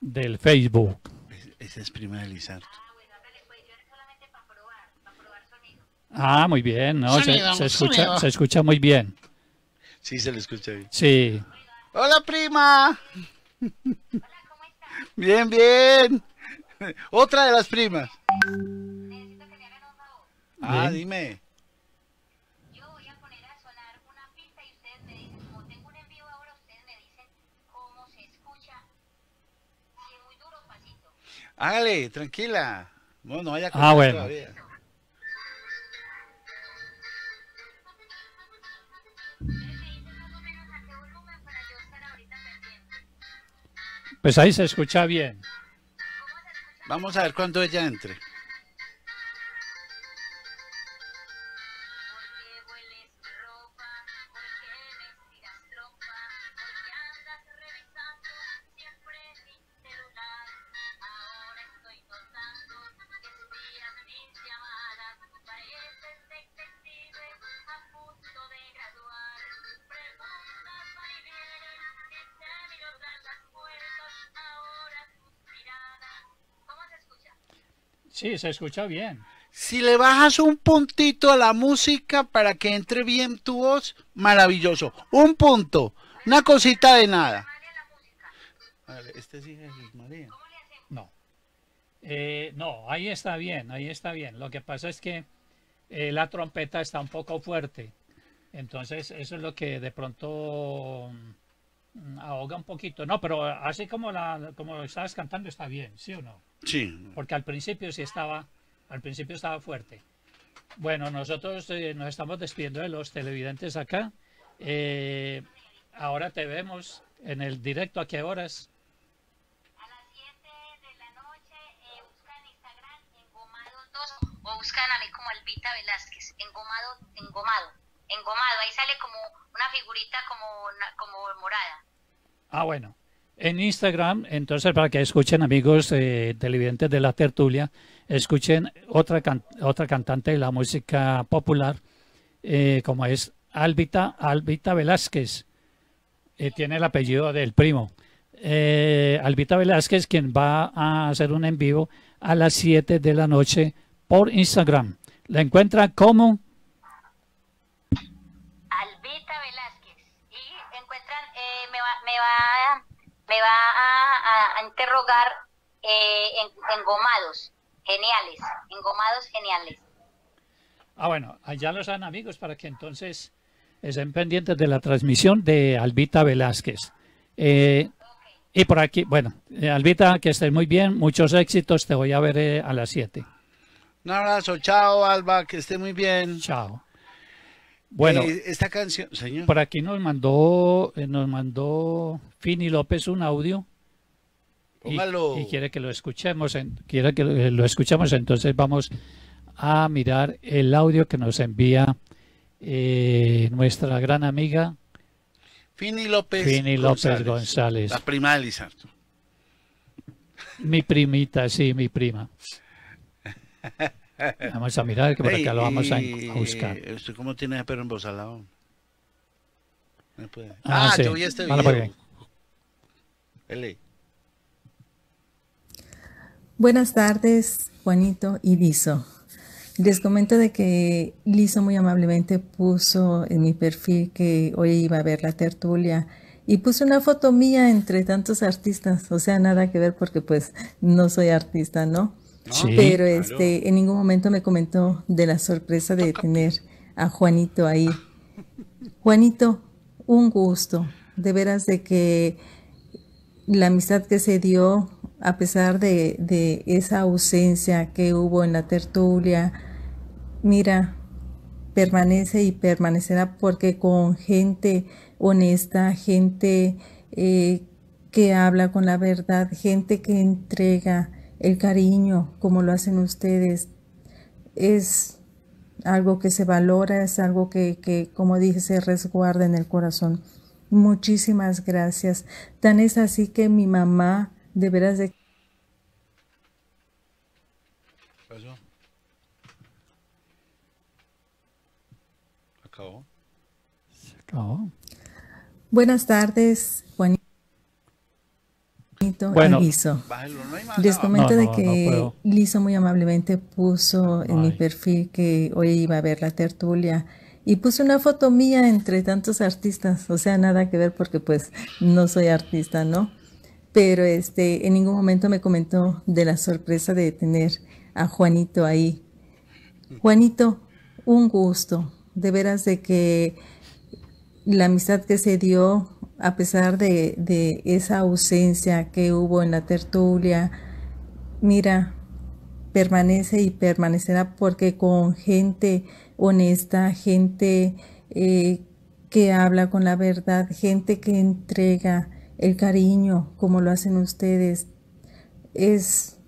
del Facebook.
esa es prima de Lizardo.
Ah, muy bien, ¿no? se, escucha, se, escucha, muy bien.
Sí, se le escucha bien. Sí. Hola, prima. <laughs> Bien, bien. <laughs> Otra de las primas. Necesito que le hagan un favor. Ah, dime. Yo voy a poner a sonar una pista y ustedes me dicen, como tengo un envío ahora, ustedes me dicen cómo se escucha. Y es muy duro, pasito. Hágale, tranquila. Bueno, no vaya con ah, bueno. todavía.
Pues ahí se escucha bien.
Vamos a ver cuándo ella entre.
Sí, se escucha bien.
Si le bajas un puntito a la música para que entre bien tu voz, maravilloso. Un punto, una cosita de nada.
este es No. Eh, no, ahí está bien, ahí está bien. Lo que pasa es que eh, la trompeta está un poco fuerte. Entonces, eso es lo que de pronto Mm, ahoga un poquito. No, pero así como, la, como lo estabas cantando está bien, ¿sí o no? Sí. Porque al principio sí estaba, al principio estaba fuerte. Bueno, nosotros eh, nos estamos despidiendo de los televidentes acá. Eh, ahora te vemos en el directo. ¿A qué horas? A las 7 de la
noche. Eh, buscan Instagram Engomado 2 o
buscan a mí como Alvita Velázquez. Engomado, engomado engomado, ahí sale como una figurita como, como morada.
Ah, bueno. En Instagram, entonces, para que escuchen, amigos eh, televidentes de la tertulia, escuchen otra, otra cantante de la música popular, eh, como es Álvita, Álvita Velázquez. Eh, tiene el apellido del primo. Eh, Albita Velázquez, quien va a hacer un en vivo a las 7 de la noche por Instagram. La encuentra como
me va a, interrogar eh, en, gomados, geniales, en
gomados geniales. Ah, bueno, allá los han amigos para que entonces estén pendientes de la transmisión de Albita Velázquez. Eh, y por aquí, bueno, eh, Albita, que estés muy bien, muchos éxitos, te voy a ver eh, a las 7.
Un abrazo, chao Alba, que esté muy bien. Chao. Bueno, eh, esta canción,
señor. Por aquí nos mandó, eh, nos mandó Fini López un audio. Y, quiere que lo escuchemos, en, quiere que eh, lo, escuchemos, entonces vamos a mirar el audio que nos envía nuestra gran amiga
Fini López, Fini López González, La prima de
Mi primita, sí, mi prima. <laughs>
Vamos a mirar que por acá lo vamos a, buscar. cómo tiene el perro embosalado? Ah, ah yo vi este video.
Buenas tardes, Juanito y Liso. Les comento de que Liso muy amablemente puso en mi perfil que hoy iba a ver la tertulia y puso una foto mía entre tantos artistas, o sea, nada que ver porque pues no soy artista, ¿no? Pero este, en ningún momento me comentó de la sorpresa de tener a Juanito ahí. Juanito, un gusto. De veras de que la amistad que se dio, a pesar de, esa ausencia que hubo en la tertulia, mira, permanece y permanecerá porque con gente honesta, gente eh, que habla con la verdad, gente que entrega el cariño, como lo hacen ustedes, es algo que se valora, es algo que, como dije, se resguarda en el corazón. Muchísimas gracias. Tan es así que mi mamá, de veras de...
¿Acabó?
Se acabó.
Buenas tardes, Juanita. Bueno, Liso. Les comento de que Liso muy amablemente puso en mi perfil que hoy iba a ver la tertulia y puso una foto mía entre tantos artistas, o sea, nada que ver porque pues no soy artista, ¿no? Pero este, en ningún momento me comentó de la sorpresa de tener a Juanito ahí. Juanito, un gusto, de veras de que la amistad que se dio a pesar de, esa ausencia que hubo en la tertulia, mira, permanece y permanecerá porque con gente honesta, gente eh, que habla con la verdad, gente que entrega el cariño como lo hacen ustedes, es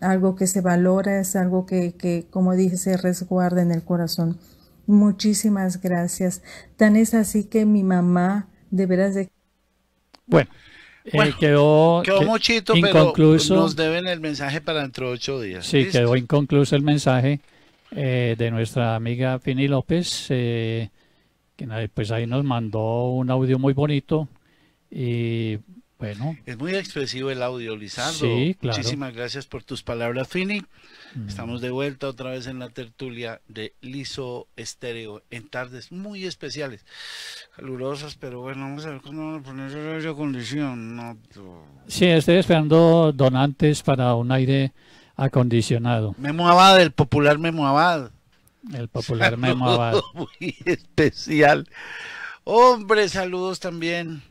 algo que se valora, es algo que, que como dije, se resguarda en el corazón. Muchísimas gracias. Tan es así que mi mamá de veras de...
Bueno, eh, bueno quedó, quedó mochito, pero nos
deben el mensaje para dentro de ocho días. Sí, quedó
inconcluso el mensaje eh, de nuestra amiga Fini López, eh, que después pues ahí nos mandó un audio muy bonito y
bueno. Es muy expresivo el audio, Lizardo. Sí, claro. Muchísimas gracias por tus palabras, Fini. Mm. Estamos de vuelta otra vez en la tertulia de Liso Estéreo en tardes muy especiales, calurosas, pero bueno, vamos a ver cómo vamos a poner el aire acondicionado.
Sí, estoy esperando donantes para un aire acondicionado. Memo Abad, el
popular Memo Abad.
El popular Memo Abad.
Muy especial. Hombre, saludos también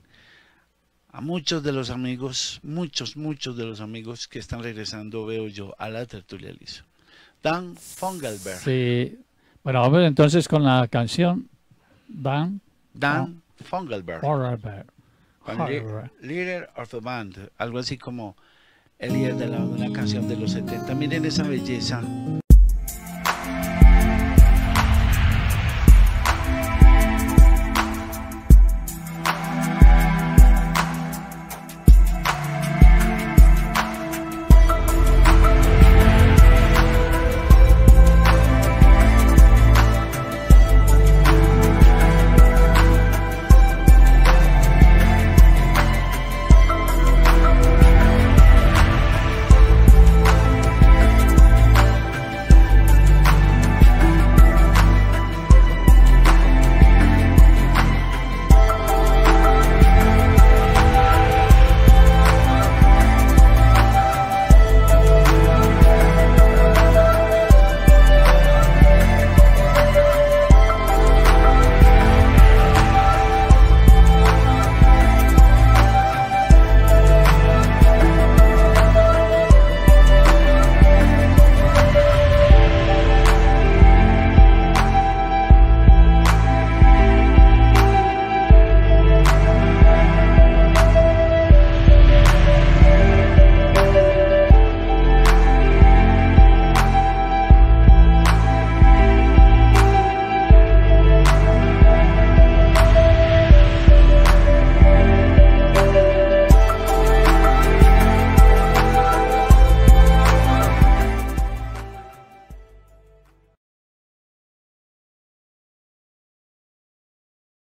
a muchos de los amigos, muchos, muchos de los amigos que están regresando, veo yo, a la tertulia liso. Dan Fongelberg.
Sí. Bueno, vamos entonces con la canción. Dan.
Dan Fongelberg. Leader of the Band. Algo así como el líder de la, de la canción de los 70. Miren esa belleza.